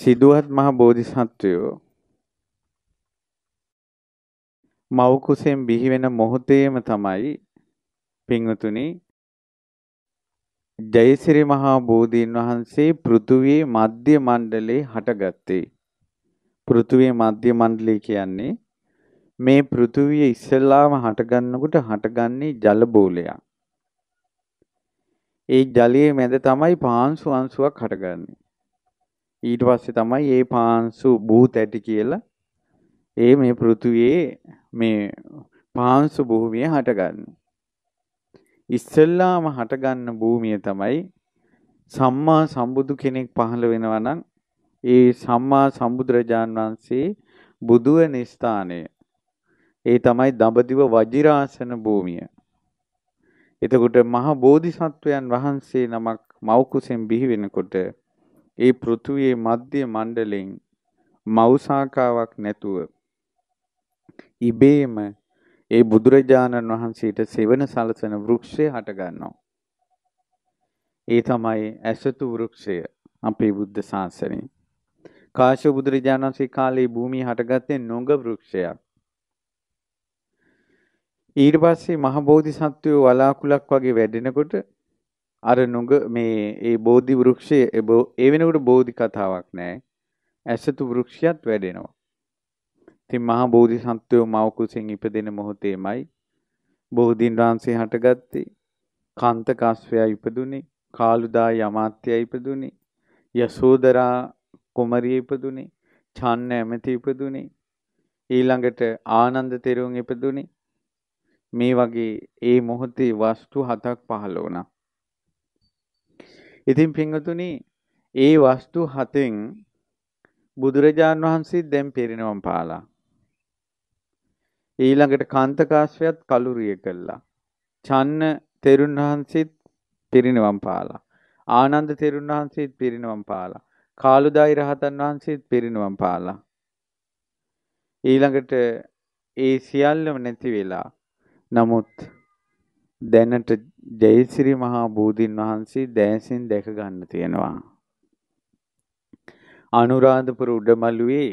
සිදුවත් මහ බෝධිසත්වයෝ මව් කුසෙන් බිහි වෙන මොහොතේම තමයි පින්වතුනි ජයසිරි මහා බෝධීන් වහන්සේ පෘථුවියේ මධ්‍ය මණ්ඩලේ හටගත්තේ. පෘථුවියේ මධ්‍ය මණ්ඩලය කියන්නේ මේ පෘථුවිය ඉස්සෙල්ලාම හටගන්නකොට හටගන්නේ ජල බෝලයක්. ඒ ජලයේ මැද තමයි පාංශු අංශුවක් හටගන්නේ. ඊට පස්සේ තමයි ඒ පාංශු භූත ඇටි කියලා ඒ මේ පෘථුවේ මේ පාංශු භූමිය හටගන්නේ. ඉස්සෙල්ලාම හටගන්න භූමිය තමයි සම්මා සම්බුදු කෙනෙක් පහළ වෙනවා නම් ඒ සම්මා සම්බුදුරජාන් වහන්සේ බුදු වෙන ස්ථානය ඒ තමයි දඹදිව වජිරාසන භූමිය. එතකොට මහ බෝධිසත්වයන් වහන්සේ නමක් මව් කුසෙන් බිහි වෙනකොට ඒ පෘථුවේ මධ්‍ය මණ්ඩලයෙන් මෞසාකාවක් නැතුව ඉබේම ඒ බුදුරජාණන් වහන්සේට සෙවන සලසන වෘක්ෂය හට ගන්නවා. ඒ තමයි ඇසතු වෘක්ෂය අපේ බුද්ධ ශාසනයේ. කාශ්‍යප බුදුරජාණන් වහන්සේ කාලේ භූමිය හටගත්තේ නොඟ වෘක්ෂයක්. ඊට පස්සේ මහ බෝධිසත්වයෝ වලාකුලක් වගේ වැඩෙනකොට අර නුඟ මේ ඒ බෝධි වෘක්ෂය ඒ වෙනකොට බෝධි කතාවක් නෑ. ඇසතු වෘක්ෂයත් වැඩෙනවා. ඉතින් මහා බෝධි සත්වයෝ මව කුසෙන් ඉපදෙන මොහොතේමයි බෝධීන් වහන්සේ හටගත්තේ. කාන්ත කාශ්‍යපයා ඉපදුනේ, කාලුදා යමාත්‍යයා ඉපදුනේ, යසෝදරා කුමරිය ඉපදුනේ, ඡන්න ඇමති ඉපදුනේ, ඊළඟට ආනන්ද තෙරුන් ඉපදුනේ. මේ වගේ ඒ මොහොතේ වස්තු හතක් පහළ වුණා. ඉතින් පින්වතුනි ඒ වස්තු හතෙන් බුදුරජාන් වහන්සේ දැන් පිරිනවම් පාලා. ඊළඟට කාන්තකාශ්‍යයත් කලුරිය කළා. චන්න තෙරුන් වහන්සේත් පිරිනවම් පාලා. ආනන්ද තෙරුන් වහන්සේත් පිරිනවම් පාලා. කාළුදායි රහතන් වහන්සේත් පිරිනවම් පාලා. ඊළඟට ඒ සියල්ලම නැති වෙලා නමුත් දැනට ජයසිරි මහා බෝධින් වහන්සේ දැසින් දැක ගන්න තියෙනවා. අනුරාධපුර උඩමළුවේ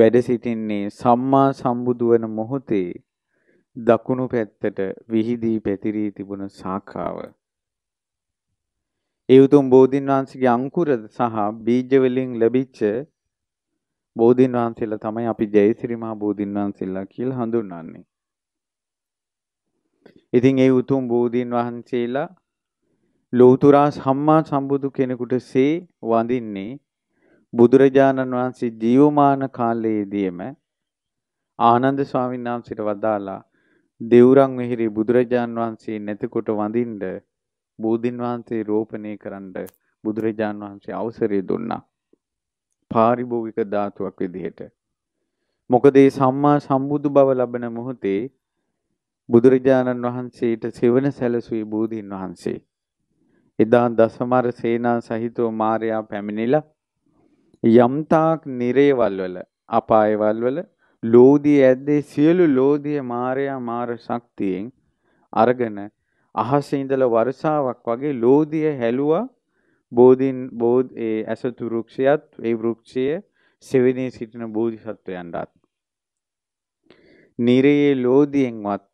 වැඩ සිටින්නේ සම්මා සම්බුදුවන මොහොතේ දකුණු පැත්තට විහිදී පැතිරී තිබුණ ශාඛාව. ඒ උතුම් බෝධින් වහන්සේගේ අංකුර සහ බීජ වලින් ලැබිච්ච බෝධින් වහන්සේලා තමයි අපි ජයසිරි මහා බෝධින් වහන්සේලා කියලා හඳුන්වන්නේ. ඉතින් ඒ උතුම් බෝධීන් වහන්සේලා ලෝතුරා සම්මා සම්බුදු කෙනෙකුටසේ වඳින්නේ බුදුරජාණන් වහන්සේ ජීවමාන කාලයේදීම ආනන්ද ස්වාමීන් වහන්සේට වදාලා දෙවුරන් මෙහිරි බුදුරජාන් වහන්සේ නැතකොට වඳින්න බෝධින් වහන්සේ රෝපණය කරන්න බුදුරජාන් වහන්සේ අවසරය දුන්නා. පාරිභෝගික ධාතුවක් විදිහට. මොකද මේ සම්මා සම්බුදු බව ලබන මොහොතේ බුදුරජාණන් වහන්සේට සෙවණ සැලසුවේ බෝධීන් වහන්සේ. එදා දසමර සේනා සහිතව මාරයා පැමිණිලා යම්තාක් නිරේවල් වල අපායවල් වල ලෝධිය ඇද්දේ සියලු ලෝධිය මාරයා මාර ශක්තියෙන් අරගෙන අහසේ ඉඳලා වර්ෂාවක් වගේ ලෝධිය හැලුවා බෝධින් බෝධ ඒ ඇසතු වෘක්ෂයත් ඒ වෘක්ෂය සෙවෙනේ සිටින බෝධිසත්වයන්ටත් නිරයේ ලෝධියෙන්වත්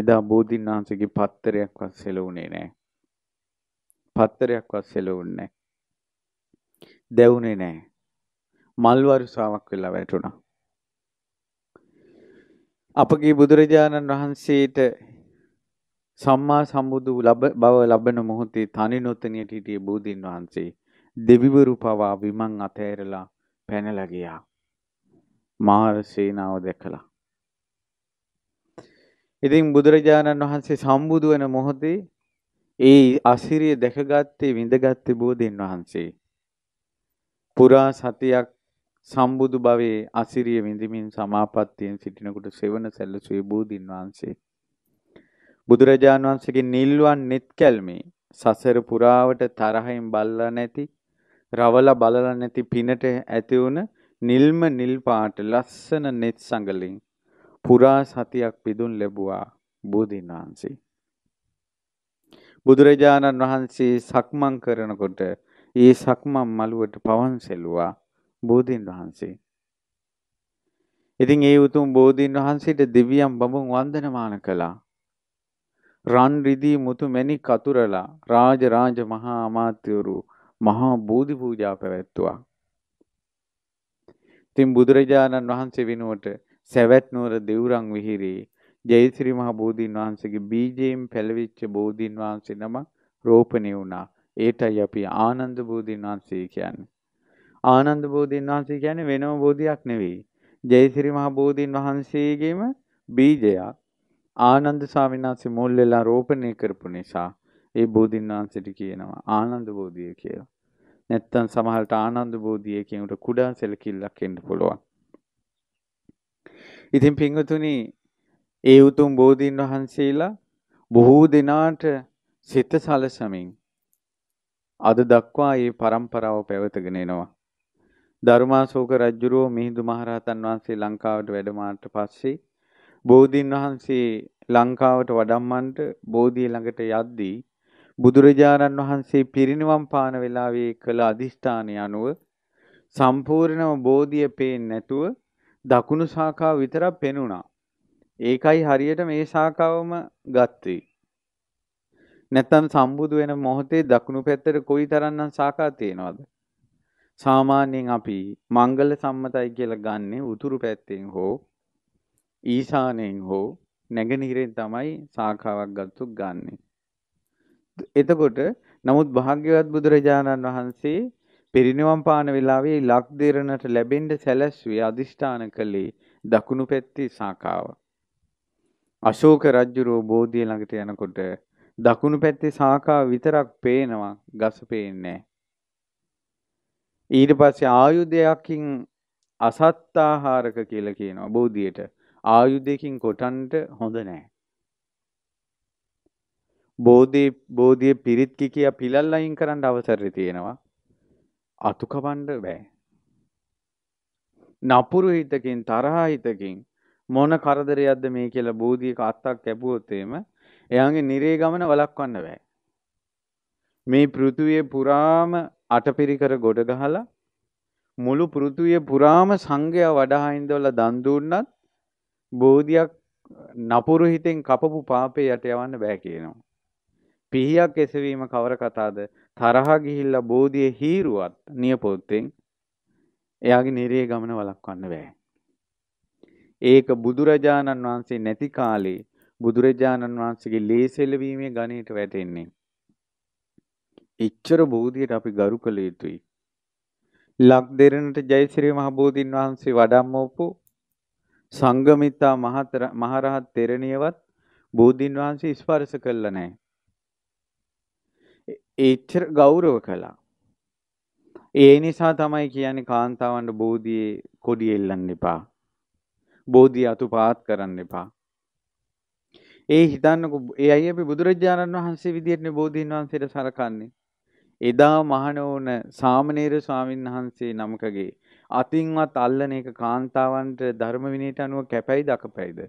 එදා බෝධීන් වහන්සේගේ පත්තරයක්වත් සෙලවුනේ නැහැ. පත්තරයක්වත් සෙලවුන්නේ නැහැ. දැවුනේ නැහැ. මල් වරුසාවක් වෙලා වැටුණා. අපගේ බුදුරජාණන් වහන්සේට සම්මා සම්බුදු බව ලබන මොහොතේ තනි නොතනියට හිටිය බෝධීන් වහන්සේ දෙවිවරු පවා විමන් අතහැරලා පැනලා ගියා. මාර සේනාව දැකලා ඉතින් බුදුරජාණන් වහන්සේ සම්බුදු වෙන මොහොතේ ඒ අසිරිය දැකගත්තේ විඳගත්තේ බෝධීන් වහන්සේ. පුරා සතියක් සම්බුදු භවයේ අසිරිය විඳමින් සමාපත්තියෙන් සිටිනකොට සෙවන සැලසුවේ බෝධීන් වහන්සේ. බුදුරජාණන් වහන්සේගේ නිල්වන් net කැල්මේ සසර පුරාවට තරහින් බල්ලා නැති, රවල බලලා නැති පිනට ඇති වුණ නිල්ම නිල් පාට ලස්සන net සංගලින් පුරා සතියක් පිදුම් ලැබුවා බෝධිනාංශේ. බුදුරජාණන් වහන්සේ සක්මන් කරනකොට ඒ සක්මන් මළුවට පවන් සෙලුවා බෝධින් වහන්සේ. ඉතින් ඒ උතුම් බෝධින් වහන්සේට දෙවියන් බඹුන් වන්දනමාන කළා. රන් රිදී මුතු මැණික් අතුරලා රාජ රාජ මහා අමාත්‍යවරු මහා බෝධි පූජා පැවැත්තුවා. ඉතින් බුදුරජාණන් වහන්සේ වෙනුවට සැවැත් නුවර දෙවුරන් විහිරේ ජයසිරි මහ බෝධීන් වහන්සේගේ බීජයෙන් පැලවිච්ච බෝධීන් වහන්සේ නම රෝපණය වුණා. ඒටයි අපි ආනන්ද බෝධීන් වහන්සේ කියන්නේ. ආනන්ද බෝධීන් වහන්සේ කියන්නේ වෙනම බෝධියක් නෙවෙයි. ජයසිරි මහ බෝධීන් වහන්සේගේම බීජයක් ආනන්ද ස්වාමීන් වහන්සේ මුල් වෙලා රෝපණය කරපු නිසා ඒ බෝධීන් වහන්සේට කියනවා ආනන්ද බෝධිය කියලා. නැත්තම් සමහරට ආනන්ද බෝධිය කියනට කුඩා සැලකිල්ලක් එන්න පුළුවන්. ඉතින් පින්වතුනි ඒ උතුම් බෝධීන් වහන්සේලා බොහෝ දිනාට සිත සලසමින් අද දක්වා මේ પરම්පරාව පැවතගෙන එනවා. ධර්මාශෝක රජුරෝ මිහිඳු මහරහතන් වහන්සේ ලංකාවට වැඩමාට පස්සේ බෝධීන් වහන්සේ ලංකාවට වඩම්මන්ට බෝධිය ළඟට යද්දී බුදුරජාණන් වහන්සේ පිරිනිවන් පාන වෙලාවේ කළ අදිෂ්ඨානය අනුව සම්පූර්ණම බෝධිය පේන්නේ නැතුව දකුණු ශාඛාව විතරක් පෙනුණා. ඒකයි හරියට මේ ශාඛාවම ගත්තේ. නැත්තම් සම්බුදු වෙන මොහොතේ දකුණු පැත්තට කොයි තරම්නම් ශාඛා තියෙනවද? සාමාන්‍යයෙන් අපි මංගල සම්මතයි කියලා ගන්නෙ උතුරු පැත්තෙන් හෝ ඊශානයෙන් හෝ නැගෙනහිරෙන් තමයි ශාඛාවක් ගත්තොත් ගන්නෙ. එතකොට නමුත් භාග්‍යවත් බුදුරජාණන් වහන්සේ පිරිනිවන් පාන වෙලාවේ ලක්දිරණට ලැබෙන්න සැලැස්වී අදිෂ්ඨාන කළේ දකුණු පැත්තේ සාකාව. අශෝක රජුරෝ බෝධිය ළඟට යනකොට දකුණු පැත්තේ සාකාව විතරක් පේනවා ගස පේන්නේ ඊට පස්සේ ආයුධයකින් අසත්තාහාරක කියලා කියනවා බෝධියට. ආයුධයකින් කොටන්ට හොඳ නෑ. බෝධි බෝධිය පිරිත් කිකියා පිලල් අයින් කරන්න අවසරය තියෙනවා. අතුකවන්න බෑ. නපුරු හිතකින් තරහා හිතකින් මොන කරදරයක්ද මේ කියලා බෝධියක අත්තක් කැපුවොත් එම එයාගේ නිරේ ගමන වළක්වන්න බෑ. මේ පෘථුවේ පුරාම අටපිරිකර ගොඩ ගහලා මුළු පෘථුවේ පුරාම සංඝයා වඩා ඉඳලා දන් දුන්නත් බෝධියක් නපුරු හිතෙන් කපපු පාපේ යට යවන්න බෑ කියනවා. පිහියක් එසවීම කවර කතාද තරහා ගිහිල්ලා බෝධිය හීරුවත් නියපොත්තෙන් එයාගේ නිරේ ගමන වළක්වන්න බෑ. ඒක බුදුරජාණන් වහන්සේ නැති කාලේ බුදුරජාණන් වහන්සේගේ ලේසෙලවීමේ ගණයට වැටෙන්නේ. එච්චර බෝධියට අපි ගරු කළ යුතුයි. ලක් දෙරණට ජයසිරි මහ බෝධින් වහන්සේ වඩම්මවපු සංගමිතා මහතර මහරහත් තෙරණියවත් බෝධින් වහන්සේ ස්පර්ශ කළා නැහැ. ඒච්චර ගෞරව කළා. ඒ නිසා තමයි කියන්නේ කාන්තාවන්ට බෝධියේ කොඩි එල්ලන්න එපා. බෝධිය අතු පාත් කරන්න එපා. ඒ හිතන්නකො ඒ අය අපි බුදුරජාණන් වහන්සේ විදිහටනේ බෝධීන් වහන්සේට සලකන්නේ. එදා මහණෝන සාමණේර ස්වාමීන් වහන්සේ නමකගේ අතින්වත් අල්ලන එක කාන්තාවන්ට ධර්ම විනයට අනුව කැපයි දකපයිද?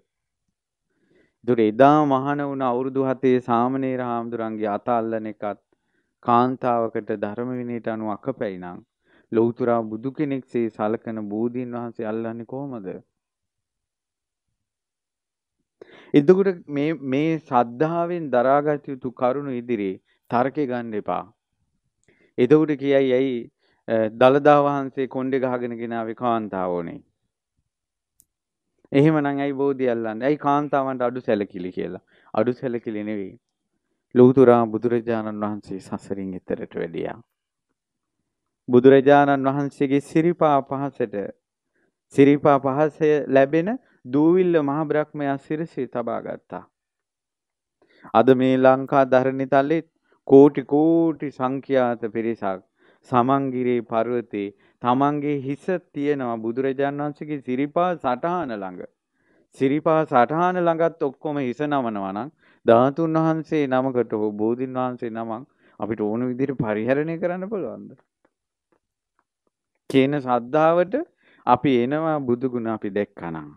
දුර එදා මහණ වුණ අවුරුදු 7 සාමණේර හාමුදුරන්ගේ අත අල්ලන එකත් කාන්තාවකට ධර්ම විනයට අනුව අකපැයි නම් ලෞතුරා බුදු කෙනෙක්සේ සලකන බෝධීන් වහන්සේ අල්ලන්නේ කොහොමද? එතකොට මේ මේ සද්ධාවෙන් දරාගත යුතු කරුණු ඉදිරියේ තර්කේ ගන්න එපා. එතකොට කියයි ඇයි දලදා වහන්සේ කොණ්ඩේ ගහගෙන ගෙනාවේ කාන්තාවෝනේ. එහෙමනම් ඇයි බෝධිය අල්ලන්නේ? ඇයි කාන්තාවන්ට අඩු සැලකිලි කියලා. අඩු සැලකිලි නෙවෙයි. ලෞතුරා බුදුරජාණන් වහන්සේ සසරින් එතරට වැඩියා. බුදුරජාණන් වහන්සේගේ සිරිපා පහසට සිරිපා පහසය ලැබෙන දූවිල්ල මහ බ්‍රහ්මයා සිරසී තබා ගත්තා. අද මේ ලංකා ධරණිතලෙ කෝටි කෝටි සංඛ්‍යාත පිරිසක් සමන්ගිරේ පර්වතේ තමන්ගේ හිස තියෙනවා බුදුරජාණන් වහන්සේගේ සිරිපා සටහන ළඟ. සිරිපා සටහන ළඟත් ඔක්කොම හිස නමනවා නම් ධාතුන් වහන්සේ නමකට හෝ බෝධින් වහන්සේ නමක් අපිට ඕන විදිහට පරිහරණය කරන්න පුළුවන්ද? කියන සද්ධාවට අපි එනවා බුදු ගුණ අපි දැක්කනම්.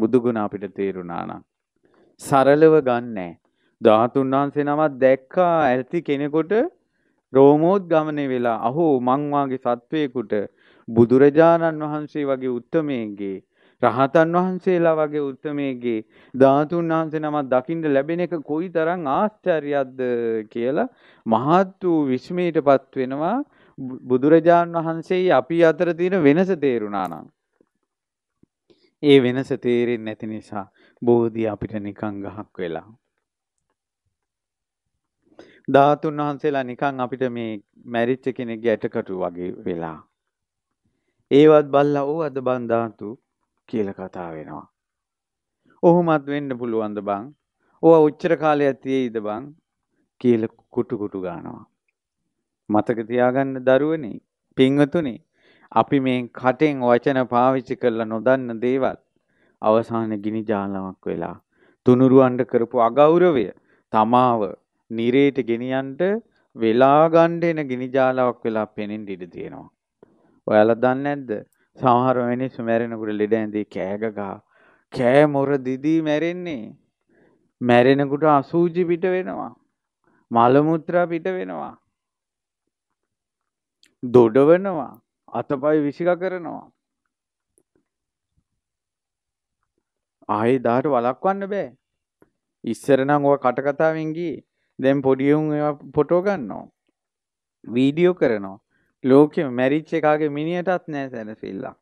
බුදු ගුණ අපිට තේරුණා නම්. සරලව ගන්නෑ. ධාතුන් වහන්සේ නමක් දැක්කා ඇති කෙනෙකුට රෝමෝත් ගමනේ වෙලා අහෝ මං වාගේ සත්වේකට බුදුරජාණන් වහන්සේ වගේ උත්තමයෙන්ගේ රහතන් වහන්සේලා වගේ උත්තමයේගේ ධාතුන් වහන්සේ නමක් දකින්න ලැබෙන එක කොයිතරම් ආශ්චර්යයක්ද කියලා මහත් වූ විස්මයටපත් වෙනවා බුදුරජාන් වහන්සේයි අපි අතර තියෙන වෙනස තේරුණා නම් ඒ වෙනස තේරෙන්නේ නැති නිසා බෝධිය අපිට නිකන් ගහක් වෙලා ධාතුන් වහන්සේලා නිකන් අපිට මේ මැරිච්ච කෙනෙක්ගේ ඇටකටු වගේ වෙලා ඒවත් බල්ලා ඕවද බන් ධාතු කියලා කතා වෙනවා. ඔහොමත් වෙන්න පුළුවන්ද බං? ඕවා උච්චර කාලයක් තියේයිද බං? කියලා කුටු කුටු ගන්නවා. මතක තියාගන්න දරුවනේ, පින්වතුනේ, අපි මේ කටෙන් වචන පාවිච්චි කරලා නොදන්න දේවල් අවසාන ගිනි ජාලාවක් වෙලා තුනුරුවන්ට කරපු අගෞරවය තමාව නිරේට ගෙනියන්ට වෙලා ගන්න එන ගිනි ජාලාවක් වෙලා පෙනෙන්න ඉඩ තියෙනවා. ඔයාලා දන්නේ නැද්ද? සමහර මිනිස්සු මැරෙනකොට ලෙඩ ඇඳේ කෑගගා කෑ මොර දිදී මැරෙන්නේ. මැරෙනකොට අසූචි පිට වෙනවා. මල මුත්‍රා පිට වෙනවා. දොඩවනවා. අතපය විසික කරනවා. ආයේ දාට වළක්වන්න බෑ. ඉස්සර නම් ඔය කටකතාවෙන් ගියේ. දැන් පොඩි උන් ඒවා ෆොටෝ ගන්නවා. වීඩියෝ කරනවා. ලෝකෙ මැරිච්ච එකාගේ මිනියටත් නෑ සැනසෙල්ලක්.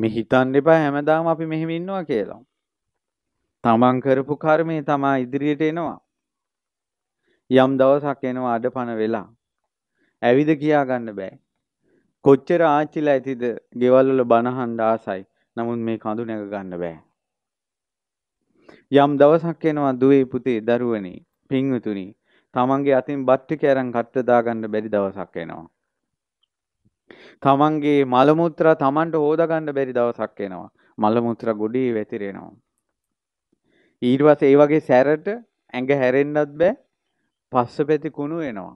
මේ හිතන්න එපා හැමදාම අපි මෙහෙම ඉන්නවා කියලා. තමන් කරපු කර්මය තමා ඉදිරියට එනවා. යම් දවසක් එනවා අඩපණ වෙලා. ඇවිද කියා ගන්න බෑ. කොච්චර ආච්චිලා ඇතිද ගෙවල් වල බනහන් ආසයි. නමුත් මේ කඳු නැග ගන්න බෑ. යම් දවසක් එනවා දුවේ පුතේ දරුවනේ පින්වතුනි තමන්ගේ අතින් බත් ටික අරන් කට්ට දාගන්න බැරි දවසක් එනවා. තමන්ගේ මල මුත්‍රා තමන්ට හොදාගන්න බැරි දවසක් එනවා. මල මුත්‍රා ගොඩේ වැතිරෙනවා. ඊට පස්සේ ඒ වගේ සැරට ඇඟ හැරෙන්නත් බෑ. පස්සපැති කුණු වෙනවා.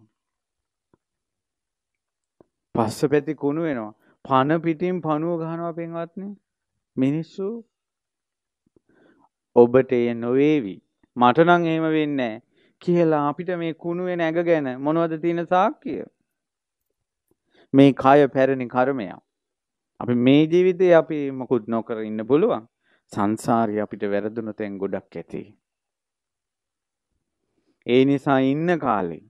පස්සපැති කුණු වෙනවා. පණ පිටින් පණුව ගහනවා පින්වත්නි. මිනිස්සු ඔබට එය නොවේවි. මට නම් එහෙම වෙන්නේ නැහැ. කියලා අපිට මේ කුණුවේ නැග ගැන මොනවද තියෙන සාක්කිය? මේ කය පැරණි කර්මයක්. අපි මේ ජීවිතේ අපි මොකුත් නොකර ඉන්න පුළුවන්. සංසාරේ අපිට වැරදුන තැන් ගොඩක් ඇති. ඒ නිසා ඉන්න කාලේ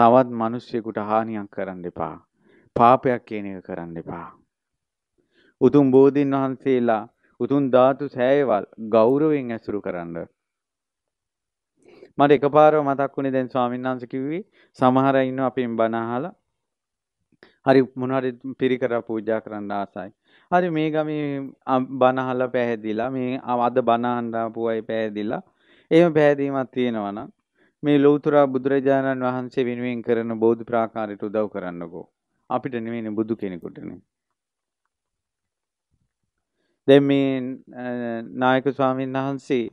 තවත් මිනිස්සුෙකුට හානියක් කරන්න එපා. පාපයක් කියන එක කරන්න එපා. උතුම් බෝධීන් වහන්සේලා උතුම් ධාතු සෑයවල් ගෞරවයෙන් ඇසුරු කරන්න. මට එකපාරව මතක් වුණේ දැන් ස්වාමීන් වහන්සේ කිව්වේ සමහර අය ඉන්නවා අපෙන් බණ අහලා හරි මොනවාරි පිරිකර පූජා කරන්න ආසයි. හරි මේ ගමේ බණ අහලා පැහැදිලා මේ අද බණ අහන්න ආපු අය පැහැදිලා එහෙම පැහැදීමක් තියෙනවා නම් මේ ලෞතර බුදුරජාණන් වහන්සේ වෙනුවෙන් කරන බෝධි ප්‍රාකාරයට උදව් කරන්නකෝ. අපිට නෙවෙයිනේ බුදු කෙනෙකුටනේ. දැන් මේ නායක ස්වාමීන් වහන්සේ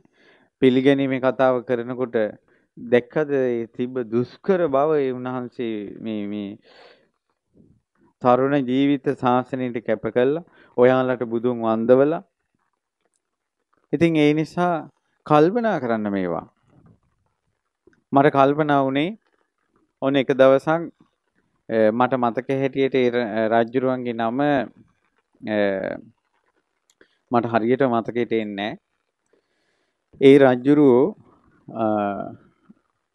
පිළිගැනීමේ කතාව කරනකොට දැක්කද ඒ තිබ්බ දුෂ්කර බව ඒ උන්වහන්සේ මේ මේ තරුණ ජීවිත ශාසනයට කැප කළා. ඔයාලට බුදුන් වන්දවලා. ඉතින් ඒ නිසා කල්පනා කරන්න මේවා. මට කල්පනා වුණේ ඔන්න එක දවසක් මට මතක හැටියට ඒ රජුරුවන්ගේ නම මට හරියට මතකෙට එන්නේ නැහැ. ඒ රජ්ජුරුවෝ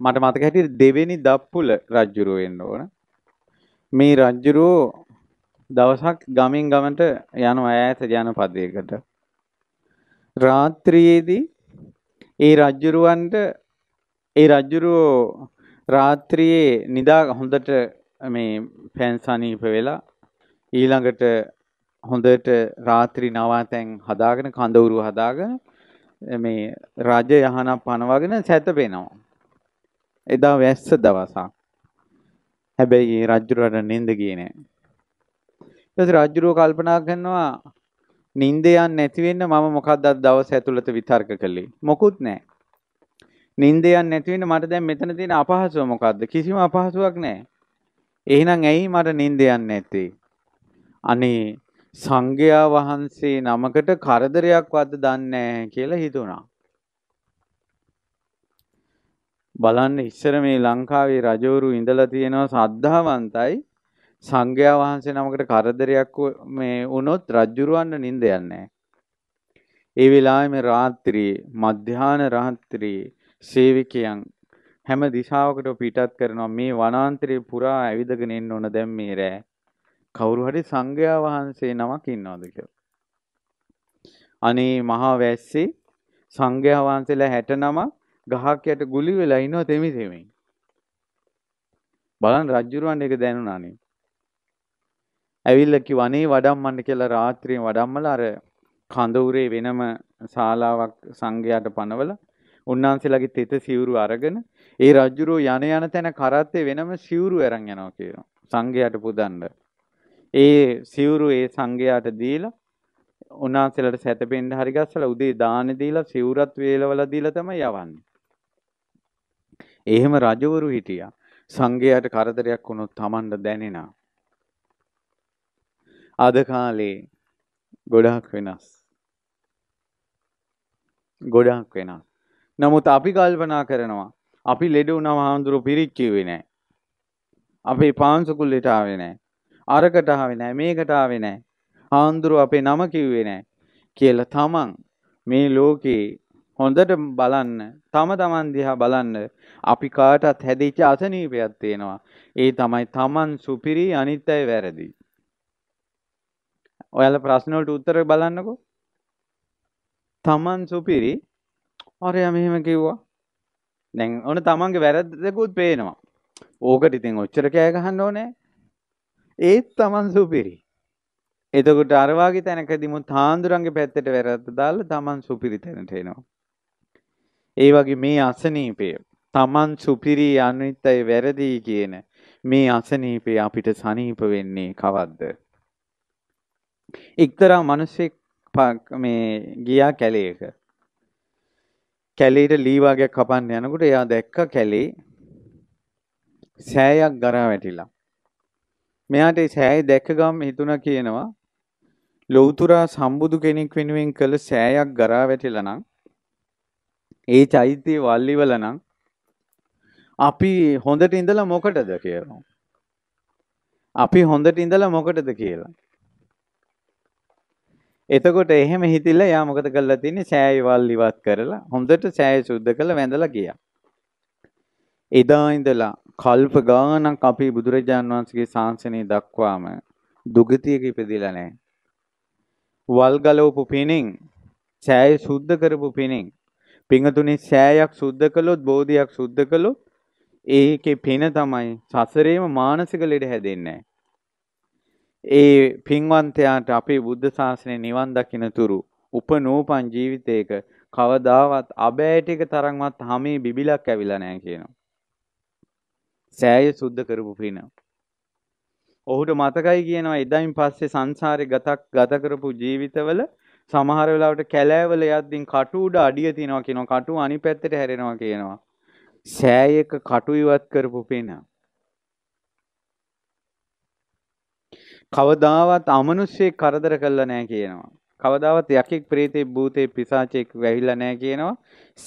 මට මතක හැටියට දෙවෙනි දප්පුල රජ්ජුරුවෝ එන්න ඕන. මේ රජ්ජුරුවෝ දවසක් ගමෙන් ගමට යනවා ඈත ජනපදයකට. රාත්‍රියේදී ඒ රජ්ජුරුවන්ට ඒ රජ්ජුරුවෝ රාත්‍රියේ නිදා හොඳට මේ පැන් සනීප වෙලා ඊළඟට හොඳට රාත්‍රී නවාතැන් හදාගෙන කඳවුරු හදාගෙන මේ රජ යහනක් පනවගෙන සැතපෙනවා. එදා වැස්ස දවසක්. හැබැයි රජුරට නිින්ද ගියේ නෑ. ඊට රජුරෝ කල්පනා කරනවා නිින්ද යන්නේ නැති වෙන්න මම මොකක්ද අද දවස් ඇතුළත විතර්ක කළේ. මොකුත් නෑ. නිින්ද යන්නේ නැති වෙන්න මට දැන් මෙතන තියෙන අපහසුව මොකද්ද? කිසිම අපහසුාවක් නෑ. එහෙනම් ඇයි මට නිින්ද යන්නේ නැත්තේ? අනේ සංඝයා වහන්සේ නමකට කරදරයක්වත් දන්නේ නැහැ කියලා හිතුණා. බලන්න ඉස්සර මේ ලංකාවේ රජවරු ඉඳලා තියෙනවා සද්ධාවන්තයි සංඝයා වහන්සේ නමකට කරදරයක් මේ වුණොත් රජුරවන්න නිඳ යන්නේ ඒ වෙලාවේ මේ රාත්‍රියේ මධ්‍යාන රාත්‍රියේ සේවිකයන් හැම දිශාවකට පිටත් කරනවා මේ වනාන්තරේ පුරා ඇවිදගෙන ඉන්න ඕන දැන් මේ රෑ කවුරු හරි සංඝයා වහන්සේ නමක් ඉන්නවද කියලා. අනේ මහා වැස්සේ සංඝයා වහන්සේලා 69 ගහක් යට ගුලි වෙලා ඉනවා තෙමි තෙමින්. බලන්න රජුරවන්ට ඒක දැනුණානේ. ඇවිල්ලා කිව්වා අනේ වඩම්මන්න කියලා රාත්‍රියේ වඩම්මලා අර කඳ උරේ වෙනම ශාලාවක් සංඝයාට පනවලා උන්වහන්සේලාගේ තෙත සිවුරු අරගෙන ඒ රජුරෝ යන යන තැන කරත්තේ වෙනම සිවුරු අරන් යනවා කියනවා සංඝයාට පුදන්න ඒ සිවුරු ඒ සංඝයාට දීලා උන්වහන්සේලාට සැතපෙන්න හරි ගස්සලා උදේ දාන දීලා සිවුරත් වේලවලා දීලා තමයි යවන්නේ. එහෙම රජවරු හිටියා. සංඝයාට කරදරයක් වුණොත් Tamanට දැනෙනවා. අද කාලේ ගොඩාක් වෙනස්. ගොඩාක් වෙනස්. නමුත් අපි කල්පනා කරනවා අපි ලෙඩ වුණාම හාමුදුරුවෝ පිරික්කිව්වේ නැහැ. අපේ පාන්සුකුල්ලට ආවේ නැහැ. අරකට ආවේ නැහැ මේකට ආවේ නැහැ. හාඳුරු අපේ නම කිව්වේ නැහැ කියලා තමන් මේ ලෝකේ හොඳට බලන්න තම තමන් දිහා බලන්න අපි කාටත් හැදිච්ච අසනීපයක් තියෙනවා. ඒ තමයි තමන් සුපිරි අනිත් අය වැරදි. ඔයාලා ප්‍රශ්න වලට උත්තර බලන්නකෝ. තමන් සුපිරි අරයා මෙහෙම කිව්වා. දැන් ඔන්න තමන්ගේ වැරද්දකුත් පේනවා. ඕකට ඉතින් ඔච්චර කෑ ගහන්න ඕනේ. ඒත් Taman සුපිරි. එතකොට අර වාගේ තැනකදීමුත් හාඳුරන්ගේ පැත්තට වැරද්ද දාලා Taman සුපිරි තැනට එනවා. ඒ වගේ මේ අසනීපය Taman සුපිරි අනිත් අය වැරදි කියන මේ අසනීපය අපිට සනීප වෙන්නේ කවද්ද? එක්තරා මිනිසෙක් මේ ගියා කැලේක. කැලේට ලී වර්ගයක් කපන්න යනකොට එයා දැක්ක කැලේ සෑයක් ගරා වැටිලා. මෙයාට ඒ සෑය දැක්ක ගම හිතුණා කියනවා ලෞතුරා සම්බුදු කෙනෙක් වෙනුවෙන් කළ සෑයක් ගරා වැටිලා නම් ඒ චෛත්‍ය වල්ලිවල නම් අපි හොඳට ඉඳලා මොකටද කියලා. අපි හොඳට ඉඳලා මොකටද කියලා. එතකොට එහෙම හිතිලා යා මොකද කරලා තින්නේ සෑය වල් ඉවත් කරලා හොඳට සෑය සුද්ධ කරලා වැඳලා ගියා. එදා ඉඳලා කල්ප ගානක් අපි බුදුරජාන් වහන්සේගේ ශාසනය දක්වාම දුගතියක ඉපදිලා නැහැ. වල් ගලවපු පිනෙන්, ඡාය සුද්ධ කරපු පිනෙන්, පිඟතුනේ ඡායක් සුද්ධ කළොත්, බෝධියක් සුද්ධ කළොත් ඒකේ පින තමයි සසරේම මානසික ලෙඩ හැදෙන්නේ. ඒ පින්වන්තයාට අපේ බුද්ධ ශාසනය නිවන් දකින්න තුරු උපනෝපන් ජීවිතයක කවදාවත් අබෑට එක තරම්වත් හැමේ බිබිලක් ඇවිලා නැහැ කියනවා. සෑය සුද්ධ කරපු පින. ඔහුට මතකයි කියනවා එදායින් පස්සේ සංසාරේ ගතක් ගත කරපු ජීවිතවල සමහර වෙලාවට කැලෑවල යද්දී කටු උඩ අඩිය තියනවා කියනවා කටු අනිත් පැත්තට හැරෙනවා කියනවා. සෑයක කටු ඉවත් කරපු පින. කවදාවත් අමනුෂ්‍යෙක් කරදර කළා නෑ කියනවා. කවදාවත් යකෙක් ප්‍රේතෙක් භූතෙක් පිසාචෙක් වැහිලා නෑ කියනවා.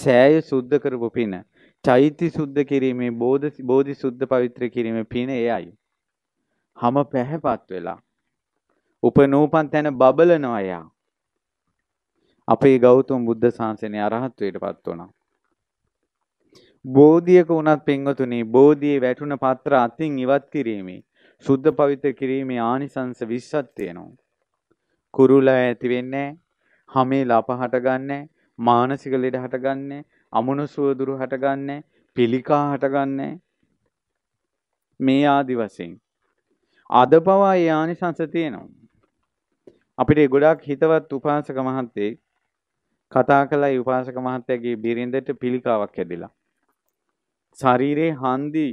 සෑය සුද්ධ කරපු පින. චෛත්‍ය සුද්ධ කිරීමේ බෝධි බෝධි සුද්ධ පවිත්‍ර කිරීමේ පින එයයි. හැම පැහැපත් වෙලා උපනූපන් තැන බබලනවා යා. අපේ ගෞතම බුද්ධ ශාසනය අරහත්වයටපත් වුණා. බෝධියක වුණත් පින්වතුනි බෝධියේ වැටුණ පත්‍ර අතින් ඉවත් කිරීමේ සුද්ධ පවිත්‍ර කිරීමේ ආනිසංස 20ක් තියෙනවා. කුරුල ඇති වෙන්නේ හැමේ ලප හටගන්නේ මානසික ලෙඩ හටගන්නේ අමනුෂුව දුරු හටගන්නේ, පිළිකා හටගන්නේ. මේ ආදි වශයෙන් අද පවා ඒ ආනිසංස තියෙනවා. අපිට ගොඩාක් හිතවත් උපාසක මහත්තයෙක් කතා කළයි උපාසක මහත්තයාගේ බිරිඳට පිළිකාවක් ඇදිලා. ශරීරයේ හන්දි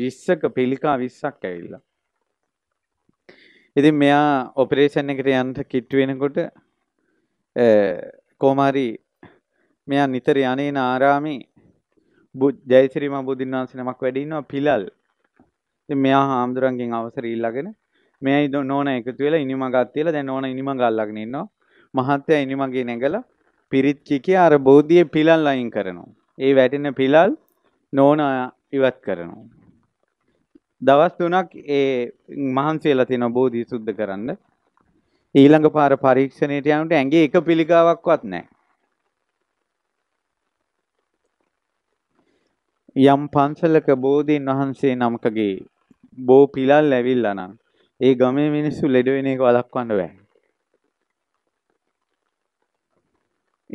20ක පිළිකා 20ක් ඇවිල්ලා. ඉතින් මෙයා ඔපරේෂන් එකට යන්න කිට්ටු වෙනකොට කොහොම හරි මෙයා නිතර යන්නේන ආරාමේ ජයසිරි මහ බෝධින් වහන්සේ නමක් වැඩ ඉන්නවා පිලල්. ඉතින් මෙයා හාමුදුරන්ගෙන් අවසර ඉල්ලගෙන මෙයයි නෝන එකතු වෙලා ඉනිමගක් තියලා දැන් නෝන ඉනිමග අල්ලගෙන ඉන්නවා. මහත්තයා ඉනිමගේ නැගලා පිරිත් කිකේ අර බෝධියේ පිලල් අයින් කරනවා. ඒ වැටෙන පිලල් නෝන ඉවත් කරනවා. දවස් තුනක් ඒ මහන්සියලා තියෙන බෝධි සුද්ධ කරන්න. ඊළඟ පාර පරීක්ෂණයට යනකොට ඇඟේ එක පිළිකාවක්වත් නැහැ. යම් පන්සලක බෝධීන් වහන්සේ නමකගේ බෝ පිලල් ඇවිල්ලා නම් ඒ ගමේ මිනිස්සු ලෙඩ වෙන එක වළක්වන්න බෑ.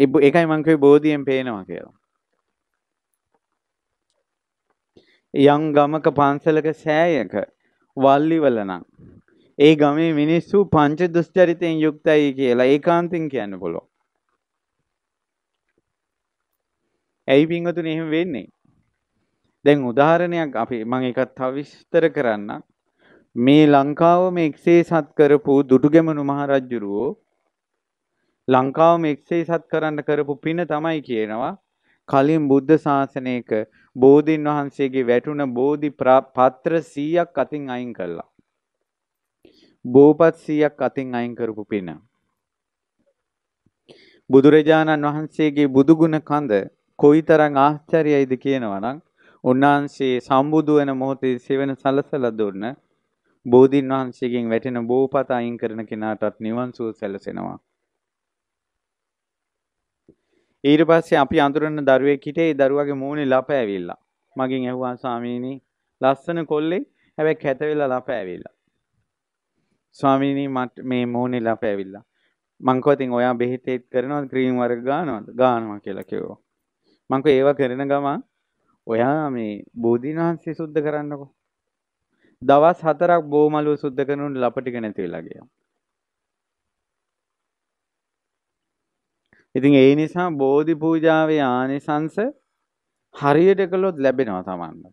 ඒ ඒකයි මං කිව්වේ බෝධියෙන් පේනවා කියලා. යම් ගමක පන්සලක සෑයක වල්ලිවල නම් ඒ ගමේ මිනිස්සු පංච දුස්චරිතයෙන් යුක්තයි කියලා ඒකාන්තෙන් කියන්න පුළුවන්. ඇයි පින්වතුනි එහෙම වෙන්නේ? දැන් උදාහරණයක් අපි මම එකක් තව විස්තර කරන්නම්. මේ ලංකාව මේ එක්සේසත් කරපු දුටුගැමුණු මහරජුරුවෝ ලංකාව මේ එක්සේසත් කරන්න කරපු පින තමයි කියනවා කලින් බුද්ධ ශාසනයක බෝධීන් වහන්සේගේ වැටුණ බෝධි පත්‍ර 100ක් අතින් අයින් කළා. බෝපත් 100ක් අතින් අයින් කරපු පින. බුදුරජාණන් වහන්සේගේ බුදුගුණ කඳ කොයිතරම් ආශ්චර්යයිද කියනවනම් උන්වහන්සේ සම්බුදු වෙන මොහොතේ සෙවන සලසලා දුන්න බෝධින් වහන්සේගෙන් වැටෙන බෝපත අයින් කරන කෙනාටත් නිවන් සුව සැලසෙනවා. ඊට පස්සේ අපි අඳුරන දරුවෙක් හිටියේ ඒ දරුවගේ මූණේ ලප ඇවිල්ලා. මගෙන් ඇහුවා ස්වාමීනි ලස්සන කොල්ලෙක් හැබැයි කැත වෙලා ලප ඇවිල්ලා. ස්වාමීනි මට මේ මූණේ ලප ඇවිල්ලා. මං කිව්වා ඉතින් ඔයා බෙහෙත් කරනවද ක්‍රීම් වර්ග ගන්නවද? ගන්නවා කියලා කිව්වා. මං කිව්වා ඒවා කරන ගමන් ඔයා මේ බෝධීන් වහන්සේ සුද්ධ කරන්නකෝ. දවස් 4ක් බෝමලුව සුද්ධ කරනුන් ලපටික නැති වෙලා ගියා. ඉතින් ඒ නිසා බෝධි පූජාවේ ආනිසංස හරියට කළොත් ලැබෙනවා Tamanne.